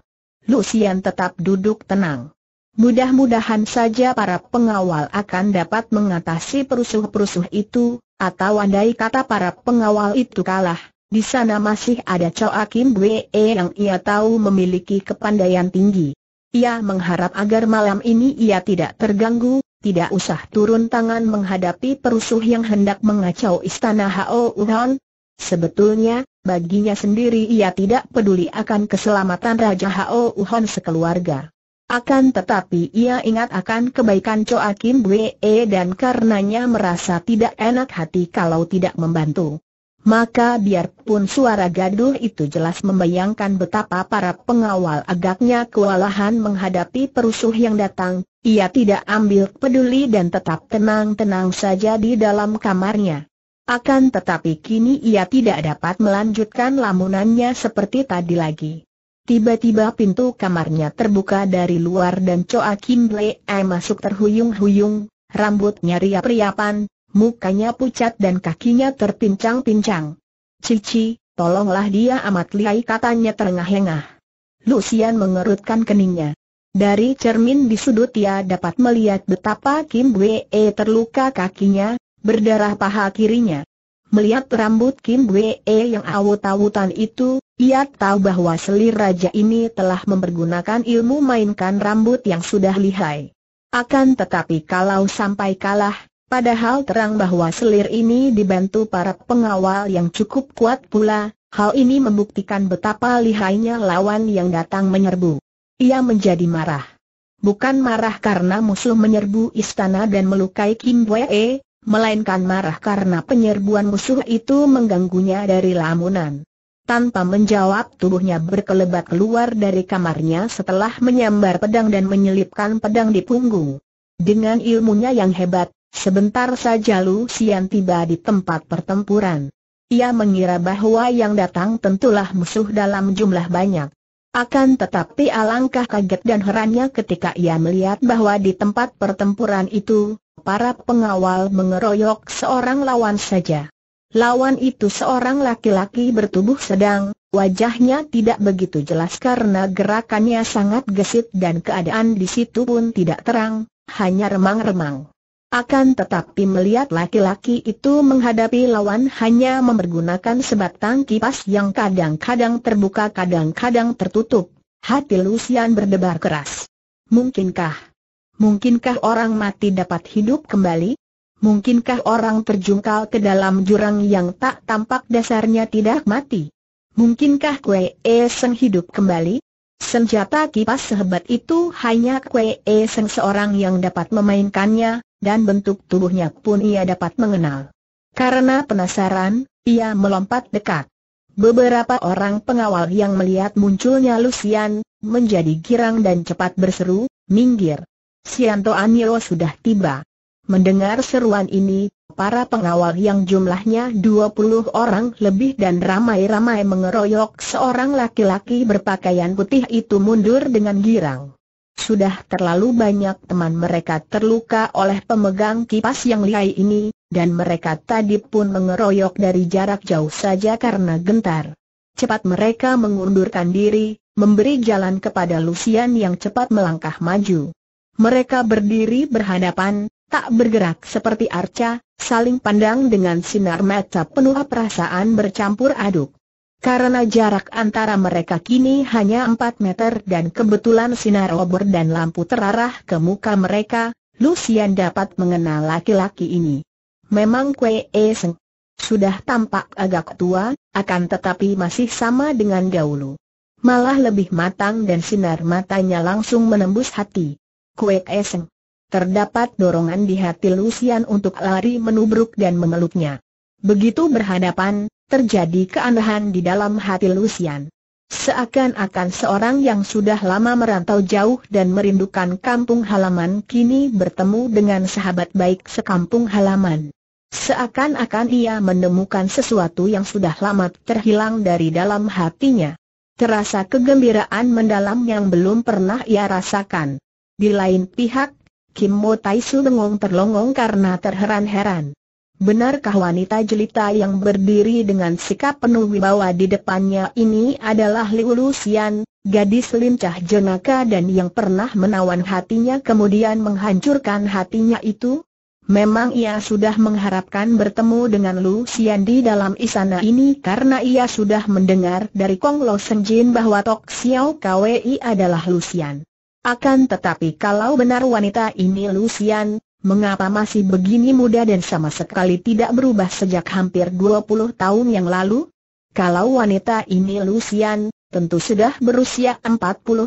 Speaker 1: Lucian tetap duduk tenang. Mudah-mudahan saja para pengawal akan dapat mengatasi perusuh-perusuh itu, atau andai kata para pengawal itu kalah, di sana masih ada Choa Akim Wee yang ia tahu memiliki kepandaian tinggi. Ia mengharap agar malam ini ia tidak terganggu, tidak usah turun tangan menghadapi perusuh yang hendak mengacau istana Hao Uhon. Sebetulnya, baginya sendiri ia tidak peduli akan keselamatan Raja Hao Uhon sekeluarga. Akan tetapi ia ingat akan kebaikan Choa Kim Wee e dan karenanya merasa tidak enak hati kalau tidak membantu. Maka biarpun suara gaduh itu jelas membayangkan betapa para pengawal agaknya kewalahan menghadapi perusuh yang datang, ia tidak ambil peduli dan tetap tenang-tenang saja di dalam kamarnya. Akan tetapi kini ia tidak dapat melanjutkan lamunannya seperti tadi lagi. Tiba-tiba pintu kamarnya terbuka dari luar dan Coa Kim Lee masuk terhuyung-huyung, rambutnya riap-riapan, mukanya pucat dan kakinya terpincang-pincang. Cici, tolonglah dia amat liai katanya terengah-engah. Lucian mengerutkan keningnya. Dari cermin di sudut ia dapat melihat betapa Kim Wee terluka kakinya, berdarah paha kirinya. Melihat rambut Kim Wee yang awut-awutan itu, ia tahu bahwa selir raja ini telah mempergunakan ilmu mainkan rambut yang sudah lihai. Akan tetapi kalau sampai kalah, padahal terang bahwa selir ini dibantu para pengawal yang cukup kuat pula, hal ini membuktikan betapa lihainya lawan yang datang menyerbu. Ia menjadi marah. Bukan marah karena musuh menyerbu istana dan melukai Kim Wee, melainkan marah karena penyerbuan musuh itu mengganggunya dari lamunan. Tanpa menjawab tubuhnya berkelebat keluar dari kamarnya setelah menyambar pedang dan menyelipkan pedang di punggung. Dengan ilmunya yang hebat, sebentar saja Lu Xian tiba di tempat pertempuran. Ia mengira bahwa yang datang tentulah musuh dalam jumlah banyak. Akan tetapi alangkah kaget dan herannya ketika ia melihat bahwa di tempat pertempuran itu, para pengawal mengeroyok seorang lawan saja. Lawan itu seorang laki-laki bertubuh sedang, wajahnya tidak begitu jelas karena gerakannya sangat gesit dan keadaan di situ pun tidak terang, hanya remang-remang. Akan tetapi melihat laki-laki itu menghadapi lawan hanya mempergunakan sebatang kipas yang kadang-kadang terbuka kadang-kadang tertutup, hati Lucian berdebar keras. Mungkinkah Mungkinkah orang mati dapat hidup kembali? Mungkinkah orang terjungkal ke dalam jurang yang tak tampak dasarnya tidak mati? Mungkinkah Kue e Seng hidup kembali? Senjata kipas sehebat itu hanya Kue e Seng seorang yang dapat memainkannya, dan bentuk tubuhnya pun ia dapat mengenal. Karena penasaran, ia melompat dekat. Beberapa orang pengawal yang melihat munculnya Lucian, menjadi girang dan cepat berseru, minggir. Sianto Anio sudah tiba. Mendengar seruan ini, para pengawal yang jumlahnya 20 orang lebih dan ramai-ramai mengeroyok seorang laki-laki berpakaian putih itu mundur dengan girang. Sudah terlalu banyak teman mereka terluka oleh pemegang kipas yang lihai ini, dan mereka tadi pun mengeroyok dari jarak jauh saja karena gentar. Cepat mereka mengundurkan diri, memberi jalan kepada Lucian yang cepat melangkah maju. Mereka berdiri berhadapan, tak bergerak seperti arca, saling pandang dengan sinar mata penuh perasaan bercampur aduk. Karena jarak antara mereka kini hanya 4 meter dan kebetulan sinar obor dan lampu terarah ke muka mereka, Lucian dapat mengenal laki-laki ini. Memang Kwe e Seng sudah tampak agak tua, akan tetapi masih sama dengan dahulu. Malah lebih matang dan sinar matanya langsung menembus hati. Kue Eseng. Terdapat dorongan di hati Lucian untuk lari menubruk dan memeluknya. Begitu berhadapan, terjadi keanehan di dalam hati Lucian. Seakan-akan seorang yang sudah lama merantau jauh dan merindukan kampung halaman kini bertemu dengan sahabat baik sekampung halaman. Seakan-akan ia menemukan sesuatu yang sudah lama terhilang dari dalam hatinya. Terasa kegembiraan mendalam yang belum pernah ia rasakan. Di lain pihak, Kim Mo Tai Su bengong terlongong karena terheran-heran. Benarkah wanita jelita yang berdiri dengan sikap penuh wibawa di depannya ini adalah Liu Lusian, gadis lincah jenaka dan yang pernah menawan hatinya kemudian menghancurkan hatinya itu? Memang ia sudah mengharapkan bertemu dengan Lu Xian di dalam istana ini karena ia sudah mendengar dari Kong Lo Senjin bahwa Tok Xiao Kwei adalah Lu akan tetapi kalau benar wanita ini Lucian, mengapa masih begini muda dan sama sekali tidak berubah sejak hampir 20 tahun yang lalu? Kalau wanita ini Lucian, tentu sudah berusia 40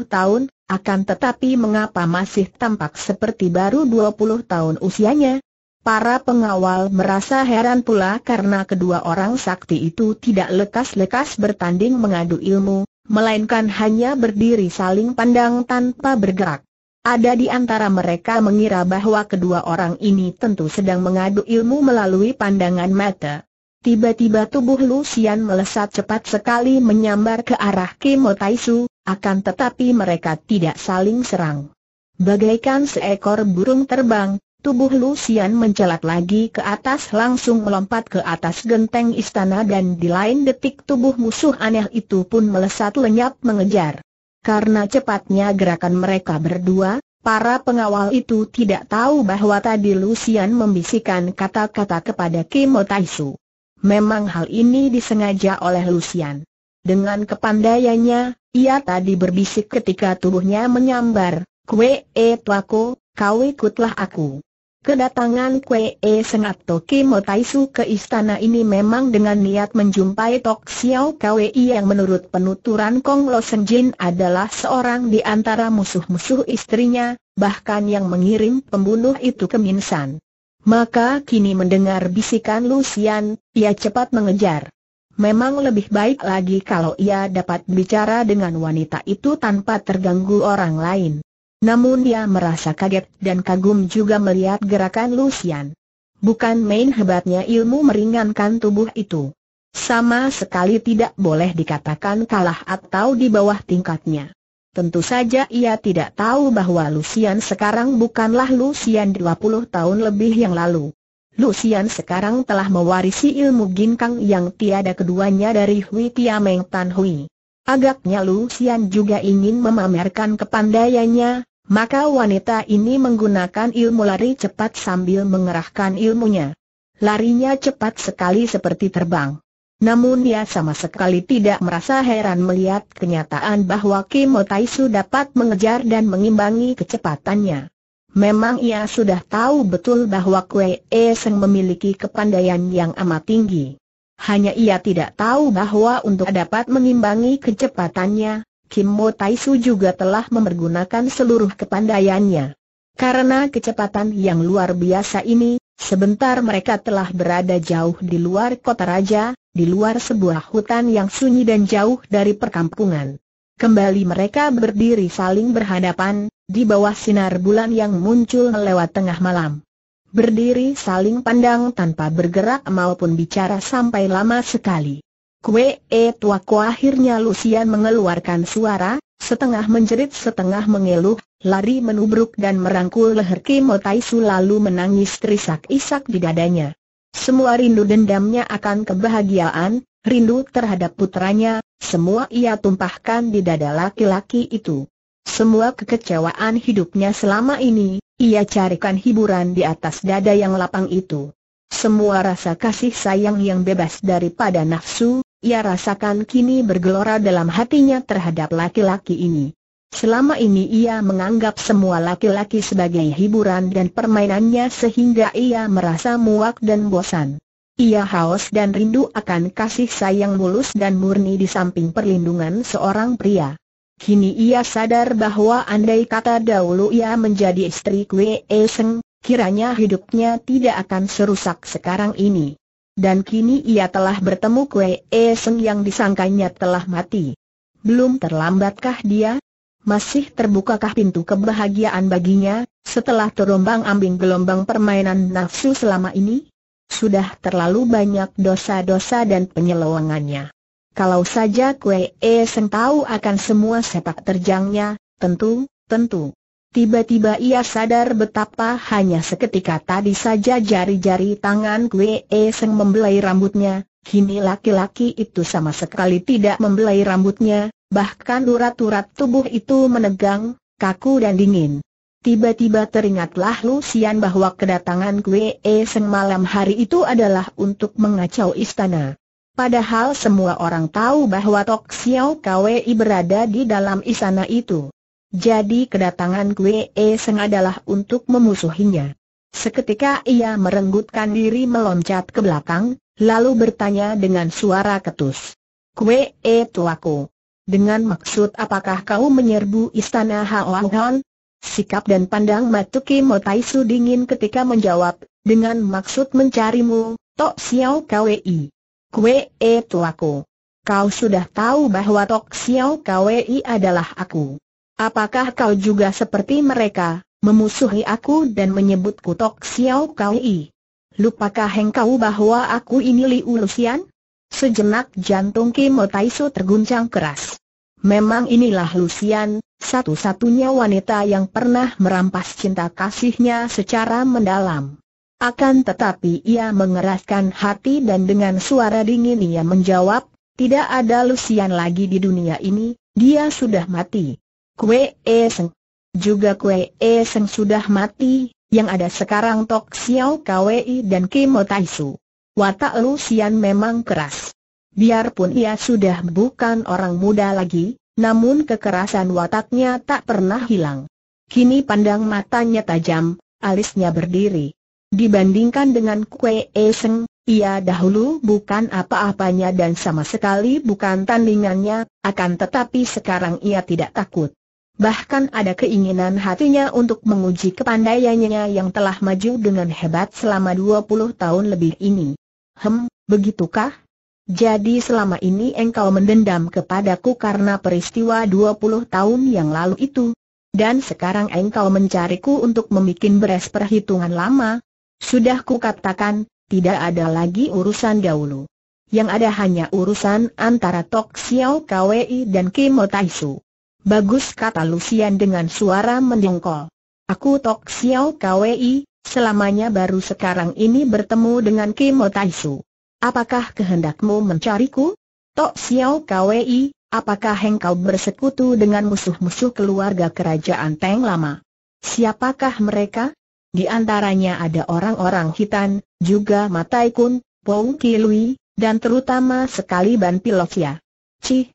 Speaker 1: tahun, akan tetapi mengapa masih tampak seperti baru 20 tahun usianya? Para pengawal merasa heran pula karena kedua orang sakti itu tidak lekas-lekas bertanding mengadu ilmu, melainkan hanya berdiri saling pandang tanpa bergerak. Ada di antara mereka mengira bahwa kedua orang ini tentu sedang mengadu ilmu melalui pandangan mata. Tiba-tiba tubuh Lucian melesat cepat sekali menyambar ke arah Kimo Taisu, akan tetapi mereka tidak saling serang. Bagaikan seekor burung terbang, Tubuh Lucian mencelat lagi ke atas langsung melompat ke atas genteng istana dan di lain detik tubuh musuh aneh itu pun melesat lenyap mengejar. Karena cepatnya gerakan mereka berdua, para pengawal itu tidak tahu bahwa tadi Lucian membisikkan kata-kata kepada Kimo Taisu. Memang hal ini disengaja oleh Lucian. Dengan kepandaiannya, ia tadi berbisik ketika tubuhnya menyambar, "Kwe e eh, tuaku, kau ikutlah aku. Kedatangan Kwe e Sengat Toki Motaisu ke istana ini memang dengan niat menjumpai Tok Xiao Kwi yang menurut penuturan Kong Lo Jin adalah seorang di antara musuh-musuh istrinya, bahkan yang mengirim pembunuh itu ke Minsan. Maka kini mendengar bisikan Lucian, ia cepat mengejar. Memang lebih baik lagi kalau ia dapat bicara dengan wanita itu tanpa terganggu orang lain. Namun dia merasa kaget dan kagum juga melihat gerakan Lucian. Bukan main hebatnya ilmu meringankan tubuh itu. Sama sekali tidak boleh dikatakan kalah atau di bawah tingkatnya. Tentu saja ia tidak tahu bahwa Lucian sekarang bukanlah Lucian 20 tahun lebih yang lalu. Lucian sekarang telah mewarisi ilmu ginkang yang tiada keduanya dari Hui Tiameng Tan Hui. Agaknya Lucian juga ingin memamerkan kepandaiannya, maka wanita ini menggunakan ilmu lari cepat sambil mengerahkan ilmunya. Larinya cepat sekali seperti terbang. Namun ia sama sekali tidak merasa heran melihat kenyataan bahwa Kim Taisu dapat mengejar dan mengimbangi kecepatannya. Memang ia sudah tahu betul bahwa Kwee E Seng memiliki kepandaian yang amat tinggi. Hanya ia tidak tahu bahwa untuk dapat mengimbangi kecepatannya, Kim Mo Taisu juga telah memergunakan seluruh kepandaiannya. Karena kecepatan yang luar biasa ini, sebentar mereka telah berada jauh di luar kota raja, di luar sebuah hutan yang sunyi dan jauh dari perkampungan. Kembali mereka berdiri saling berhadapan, di bawah sinar bulan yang muncul lewat tengah malam. Berdiri saling pandang tanpa bergerak maupun bicara sampai lama sekali. Kue e tuaku akhirnya Lucian mengeluarkan suara, setengah menjerit setengah mengeluh, lari menubruk dan merangkul leher Kim Taisu lalu menangis terisak-isak di dadanya. Semua rindu dendamnya akan kebahagiaan, rindu terhadap putranya, semua ia tumpahkan di dada laki-laki itu. Semua kekecewaan hidupnya selama ini, ia carikan hiburan di atas dada yang lapang itu. Semua rasa kasih sayang yang bebas daripada nafsu, ia rasakan kini bergelora dalam hatinya terhadap laki-laki ini. Selama ini ia menganggap semua laki-laki sebagai hiburan dan permainannya sehingga ia merasa muak dan bosan. Ia haus dan rindu akan kasih sayang mulus dan murni di samping perlindungan seorang pria. Kini ia sadar bahwa andai kata dahulu ia menjadi istri Kwe Seng, kiranya hidupnya tidak akan serusak sekarang ini dan kini ia telah bertemu Kue E Seng yang disangkanya telah mati. Belum terlambatkah dia? Masih terbukakah pintu kebahagiaan baginya, setelah terombang ambing gelombang permainan nafsu selama ini? Sudah terlalu banyak dosa-dosa dan penyelewangannya. Kalau saja Kue E Seng tahu akan semua sepak terjangnya, tentu, tentu, Tiba-tiba ia sadar betapa hanya seketika tadi saja jari-jari tangan Kwe Seng membelai rambutnya, kini laki-laki itu sama sekali tidak membelai rambutnya, bahkan urat-urat tubuh itu menegang, kaku dan dingin. Tiba-tiba teringatlah Lucian bahwa kedatangan Kwe Seng malam hari itu adalah untuk mengacau istana. Padahal semua orang tahu bahwa Tok Xiao Kwei berada di dalam istana itu. Jadi kedatangan Kwe e Seng adalah untuk memusuhinya. Seketika ia merenggutkan diri meloncat ke belakang, lalu bertanya dengan suara ketus. Kwe e tuaku. Dengan maksud apakah kau menyerbu istana Hauan? Sikap dan pandang Matuki Motaisu dingin ketika menjawab, dengan maksud mencarimu, Tok Xiao Kwei. Kwe e tuaku. Kau sudah tahu bahwa Tok Xiao Kwei adalah aku. Apakah kau juga seperti mereka, memusuhi aku dan menyebutku Tok Xiao I? Lupakah engkau bahwa aku ini Liu Lusian? Sejenak jantung Kimo Taiso terguncang keras. Memang inilah Lusian, satu-satunya wanita yang pernah merampas cinta kasihnya secara mendalam. Akan tetapi ia mengeraskan hati dan dengan suara dingin ia menjawab, tidak ada Lusian lagi di dunia ini, dia sudah mati. Kue Eseng. Juga Kue Eseng sudah mati, yang ada sekarang Tok Xiao Kwei dan Kimo Taisu. Watak Lu Xian memang keras. Biarpun ia sudah bukan orang muda lagi, namun kekerasan wataknya tak pernah hilang. Kini pandang matanya tajam, alisnya berdiri. Dibandingkan dengan Kue Eseng, ia dahulu bukan apa-apanya dan sama sekali bukan tandingannya, akan tetapi sekarang ia tidak takut. Bahkan ada keinginan hatinya untuk menguji kepandaiannya yang telah maju dengan hebat selama 20 tahun lebih ini. Hem, begitukah? Jadi selama ini engkau mendendam kepadaku karena peristiwa 20 tahun yang lalu itu. Dan sekarang engkau mencariku untuk membuat beres perhitungan lama. Sudah kukatakan, tidak ada lagi urusan dahulu. Yang ada hanya urusan antara Tok Xiao Kwei dan Kim Taisu. Bagus kata Lucian dengan suara mendongkol. Aku Tok Xiao Kwei, selamanya baru sekarang ini bertemu dengan Kimo Taisu. Apakah kehendakmu mencariku? Tok Xiao Kwei, apakah engkau bersekutu dengan musuh-musuh keluarga kerajaan Teng Lama? Siapakah mereka? Di antaranya ada orang-orang hitan, juga Matai Kun, Pong Kilui, dan terutama sekali Ban Pilofia. Cih,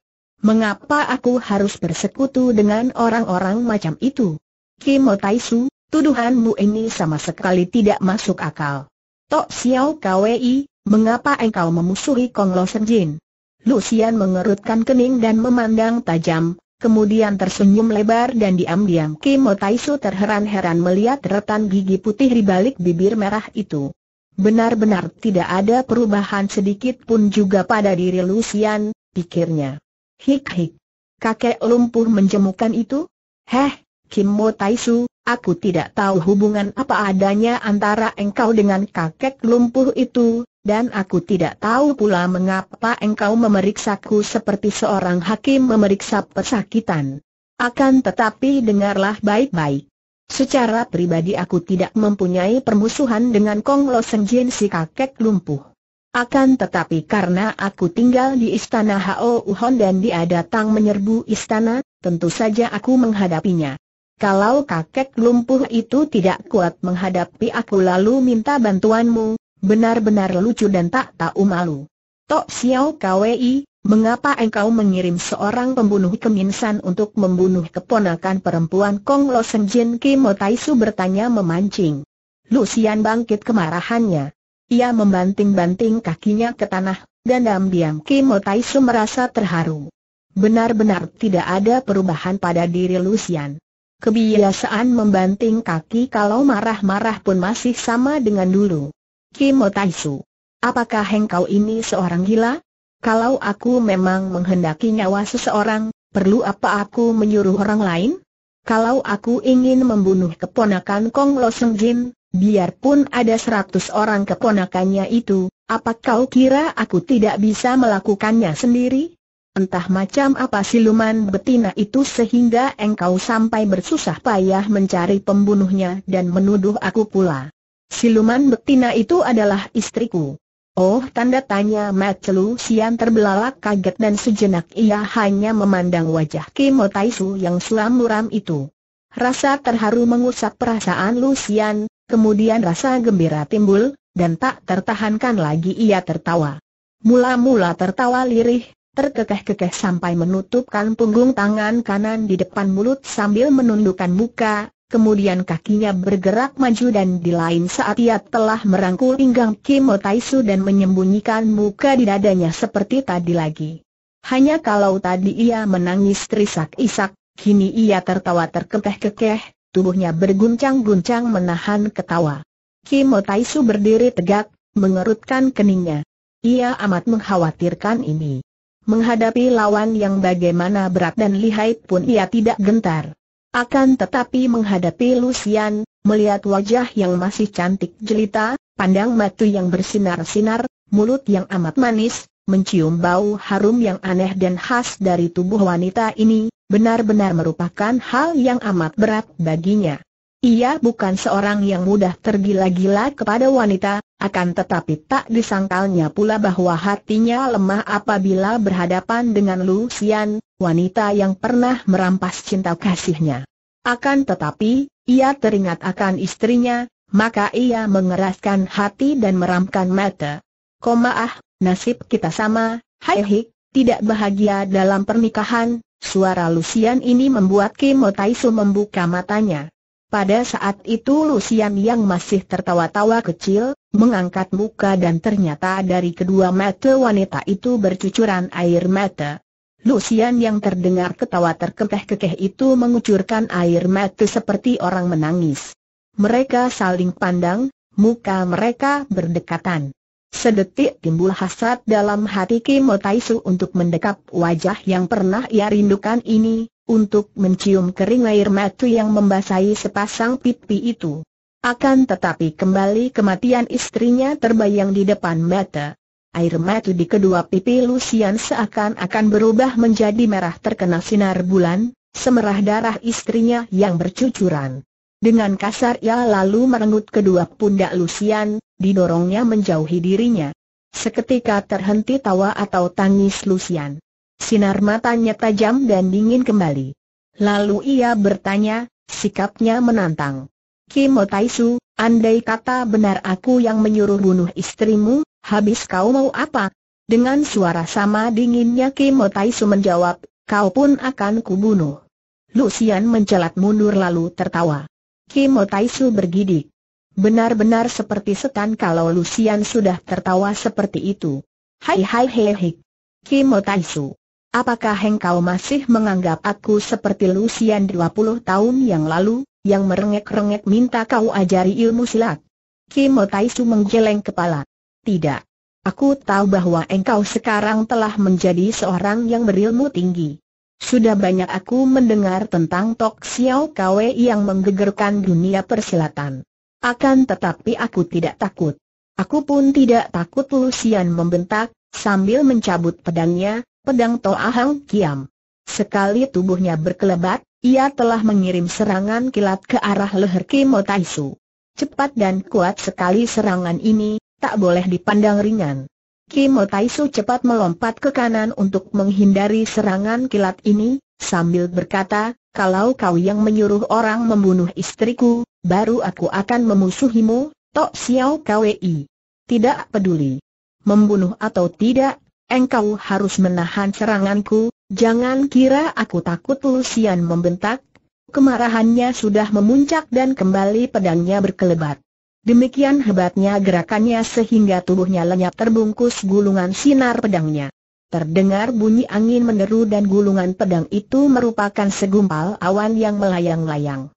Speaker 1: Mengapa aku harus bersekutu dengan orang-orang macam itu? Kimo Taisu, tuduhanmu ini sama sekali tidak masuk akal. Tok Xiao Kwei, mengapa engkau memusuhi Kong Lo Jin? Lucian mengerutkan kening dan memandang tajam, kemudian tersenyum lebar dan diam-diam Kimo Taisu terheran-heran melihat retan gigi putih di balik bibir merah itu. Benar-benar tidak ada perubahan sedikit pun juga pada diri Lucian, pikirnya. Hik-hik. Kakek lumpuh menjemukan itu? Heh, Kim Mo Taisu, aku tidak tahu hubungan apa adanya antara engkau dengan kakek lumpuh itu, dan aku tidak tahu pula mengapa engkau memeriksaku seperti seorang hakim memeriksa pesakitan. Akan tetapi dengarlah baik-baik. Secara pribadi aku tidak mempunyai permusuhan dengan Kong Lo Jin si kakek lumpuh. Akan tetapi karena aku tinggal di istana Hao Uhon dan dia datang menyerbu istana, tentu saja aku menghadapinya. Kalau kakek lumpuh itu tidak kuat menghadapi aku lalu minta bantuanmu, benar-benar lucu dan tak tahu malu. Tok Xiao Kwei, mengapa engkau mengirim seorang pembunuh ke keminsan untuk membunuh keponakan perempuan Kong Lo Kimotaisu Kimo Taisu bertanya memancing. Lucian bangkit kemarahannya. Ia membanting-banting kakinya ke tanah, dan diam-diam Kimotaisu merasa terharu. Benar-benar tidak ada perubahan pada diri Lucian. Kebiasaan membanting kaki kalau marah-marah pun masih sama dengan dulu. Kimotaisu, apakah engkau ini seorang gila? Kalau aku memang menghendaki nyawa seseorang, perlu apa aku menyuruh orang lain? Kalau aku ingin membunuh keponakan Kong Lo Jin, Biarpun ada seratus orang keponakannya itu, apa kau kira aku tidak bisa melakukannya sendiri? Entah macam apa siluman betina itu sehingga engkau sampai bersusah payah mencari pembunuhnya dan menuduh aku pula. Siluman betina itu adalah istriku. Oh tanda tanya Mat Sian terbelalak kaget dan sejenak ia hanya memandang wajah Kim Taisu yang suram muram itu. Rasa terharu mengusap perasaan Lucian, Kemudian rasa gembira timbul, dan tak tertahankan lagi ia tertawa. Mula-mula tertawa lirih, terkekeh-kekeh sampai menutupkan punggung tangan kanan di depan mulut sambil menundukkan muka, kemudian kakinya bergerak maju dan di lain saat ia telah merangkul pinggang Kim Taisu dan menyembunyikan muka di dadanya seperti tadi lagi. Hanya kalau tadi ia menangis terisak-isak, kini ia tertawa terkekeh-kekeh, tubuhnya berguncang-guncang menahan ketawa. Kimo Taisu berdiri tegak, mengerutkan keningnya. Ia amat mengkhawatirkan ini. Menghadapi lawan yang bagaimana berat dan lihai pun ia tidak gentar. Akan tetapi menghadapi Lucian, melihat wajah yang masih cantik jelita, pandang mata yang bersinar-sinar, mulut yang amat manis, mencium bau harum yang aneh dan khas dari tubuh wanita ini, benar-benar merupakan hal yang amat berat baginya. Ia bukan seorang yang mudah tergila-gila kepada wanita, akan tetapi tak disangkalnya pula bahwa hatinya lemah apabila berhadapan dengan Lucian, wanita yang pernah merampas cinta kasihnya. Akan tetapi, ia teringat akan istrinya, maka ia mengeraskan hati dan meramkan mata. Koma ah, nasib kita sama, hai hik, tidak bahagia dalam pernikahan, Suara Lucian ini membuat Kimo Taisu membuka matanya. Pada saat itu Lucian yang masih tertawa-tawa kecil, mengangkat muka dan ternyata dari kedua mata wanita itu bercucuran air mata. Lucian yang terdengar ketawa terkekeh-kekeh itu mengucurkan air mata seperti orang menangis. Mereka saling pandang, muka mereka berdekatan. Sedetik timbul hasad dalam hati Kimotaisu Taisu untuk mendekap wajah yang pernah ia rindukan ini, untuk mencium kering air mata yang membasahi sepasang pipi itu. Akan tetapi kembali kematian istrinya terbayang di depan mata. Air mata di kedua pipi Lucian seakan-akan berubah menjadi merah terkena sinar bulan, semerah darah istrinya yang bercucuran. Dengan kasar ia lalu merenggut kedua pundak Lucian, didorongnya menjauhi dirinya. Seketika terhenti tawa atau tangis Lucian. Sinar matanya tajam dan dingin kembali. Lalu ia bertanya, sikapnya menantang. Kim Taisu, andai kata benar aku yang menyuruh bunuh istrimu, habis kau mau apa? Dengan suara sama dinginnya Kim Taisu menjawab, kau pun akan kubunuh. Lucian mencelat mundur lalu tertawa. Kim Taisu bergidik. Benar-benar seperti setan kalau Lucian sudah tertawa seperti itu. Hai hai hei Kimo Taisu. Apakah engkau masih menganggap aku seperti Lucian 20 tahun yang lalu, yang merengek-rengek minta kau ajari ilmu silat? Kimo Taisu menggeleng kepala. Tidak. Aku tahu bahwa engkau sekarang telah menjadi seorang yang berilmu tinggi. Sudah banyak aku mendengar tentang Tok Xiao Kwe yang menggegerkan dunia persilatan. Akan tetapi aku tidak takut. Aku pun tidak takut Lucian membentak, sambil mencabut pedangnya, pedang Toahang Kiam. Sekali tubuhnya berkelebat, ia telah mengirim serangan kilat ke arah leher Kimo Taisu. Cepat dan kuat sekali serangan ini, tak boleh dipandang ringan. Kimo Taisu cepat melompat ke kanan untuk menghindari serangan kilat ini, sambil berkata, kalau kau yang menyuruh orang membunuh istriku, baru aku akan memusuhimu, Tok Xiao Kwei. Tidak peduli. Membunuh atau tidak, engkau harus menahan seranganku, jangan kira aku takut Lucian membentak. Kemarahannya sudah memuncak dan kembali pedangnya berkelebat. Demikian hebatnya gerakannya sehingga tubuhnya lenyap terbungkus gulungan sinar pedangnya. Terdengar bunyi angin meneru dan gulungan pedang itu merupakan segumpal awan yang melayang-layang.